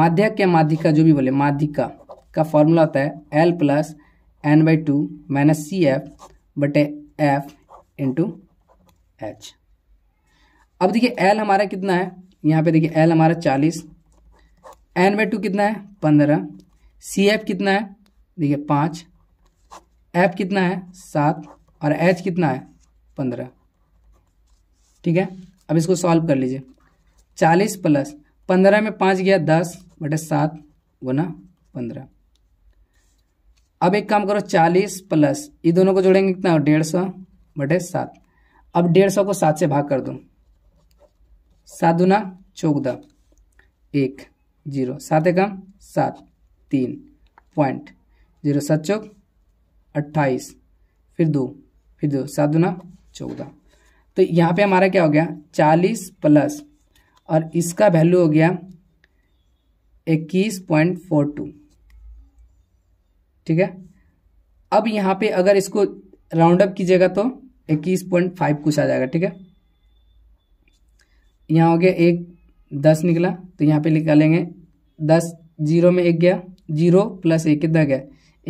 माध्यक या माध्यिका जो भी बोले माध्यिका का फॉर्मूला होता है l plus n by two minus c f बटे एफ इंटू एच अब देखिए एल हमारा कितना है यहाँ पे देखिए एल हमारा चालीस एन बाई टू कितना है पंद्रह सी एफ कितना है देखिए पाँच एफ कितना है सात और एच कितना है पंद्रह ठीक है अब इसको सॉल्व कर लीजिए चालीस प्लस पंद्रह में पाँच गया दस बटे सात गुना पंद्रह अब एक काम करो चालीस प्लस ये दोनों को जोड़ेंगे कितना डेढ़ सौ बटे सात अब डेढ़ सौ को सात से भाग कर दो सात दुना चौकदा एक जीरो सात एकम सात तीन पॉइंट जीरो सात चौक अट्ठाईस फिर दो फिर दो सात दुना चौदह तो यहाँ पे हमारा क्या हो गया चालीस प्लस और इसका वैल्यू हो गया इक्कीस पॉइंट फोर टू ठीक है अब यहाँ पे अगर इसको राउंड अप कीजिएगा तो इक्कीस पॉइंट फाइव कुछ आ जाएगा ठीक है यहाँ हो गया एक दस निकला तो यहाँ पे निकालेंगे दस जीरो में एक गया जीरो प्लस एक कितना गया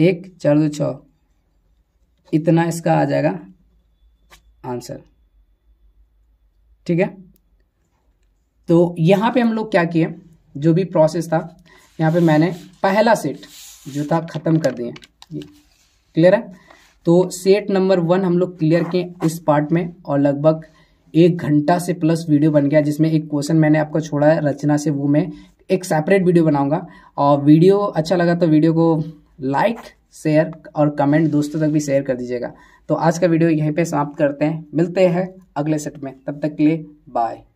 एक चार दो छः इतना इसका आ जाएगा आंसर ठीक है तो यहाँ पे हम लोग क्या किए जो भी प्रोसेस था यहाँ पे मैंने पहला सेट जो था ख़त्म कर दिए ये क्लियर है तो सेट नंबर वन हम लोग क्लियर किए इस पार्ट में और लगभग एक घंटा से प्लस वीडियो बन गया जिसमें एक क्वेश्चन मैंने आपको छोड़ा है रचना से वो मैं एक सेपरेट वीडियो बनाऊंगा और वीडियो अच्छा लगा तो वीडियो को लाइक शेयर और कमेंट दोस्तों तक भी शेयर कर दीजिएगा तो आज का वीडियो यहीं पे समाप्त करते हैं मिलते हैं अगले सेट में तब तक के लिए बाय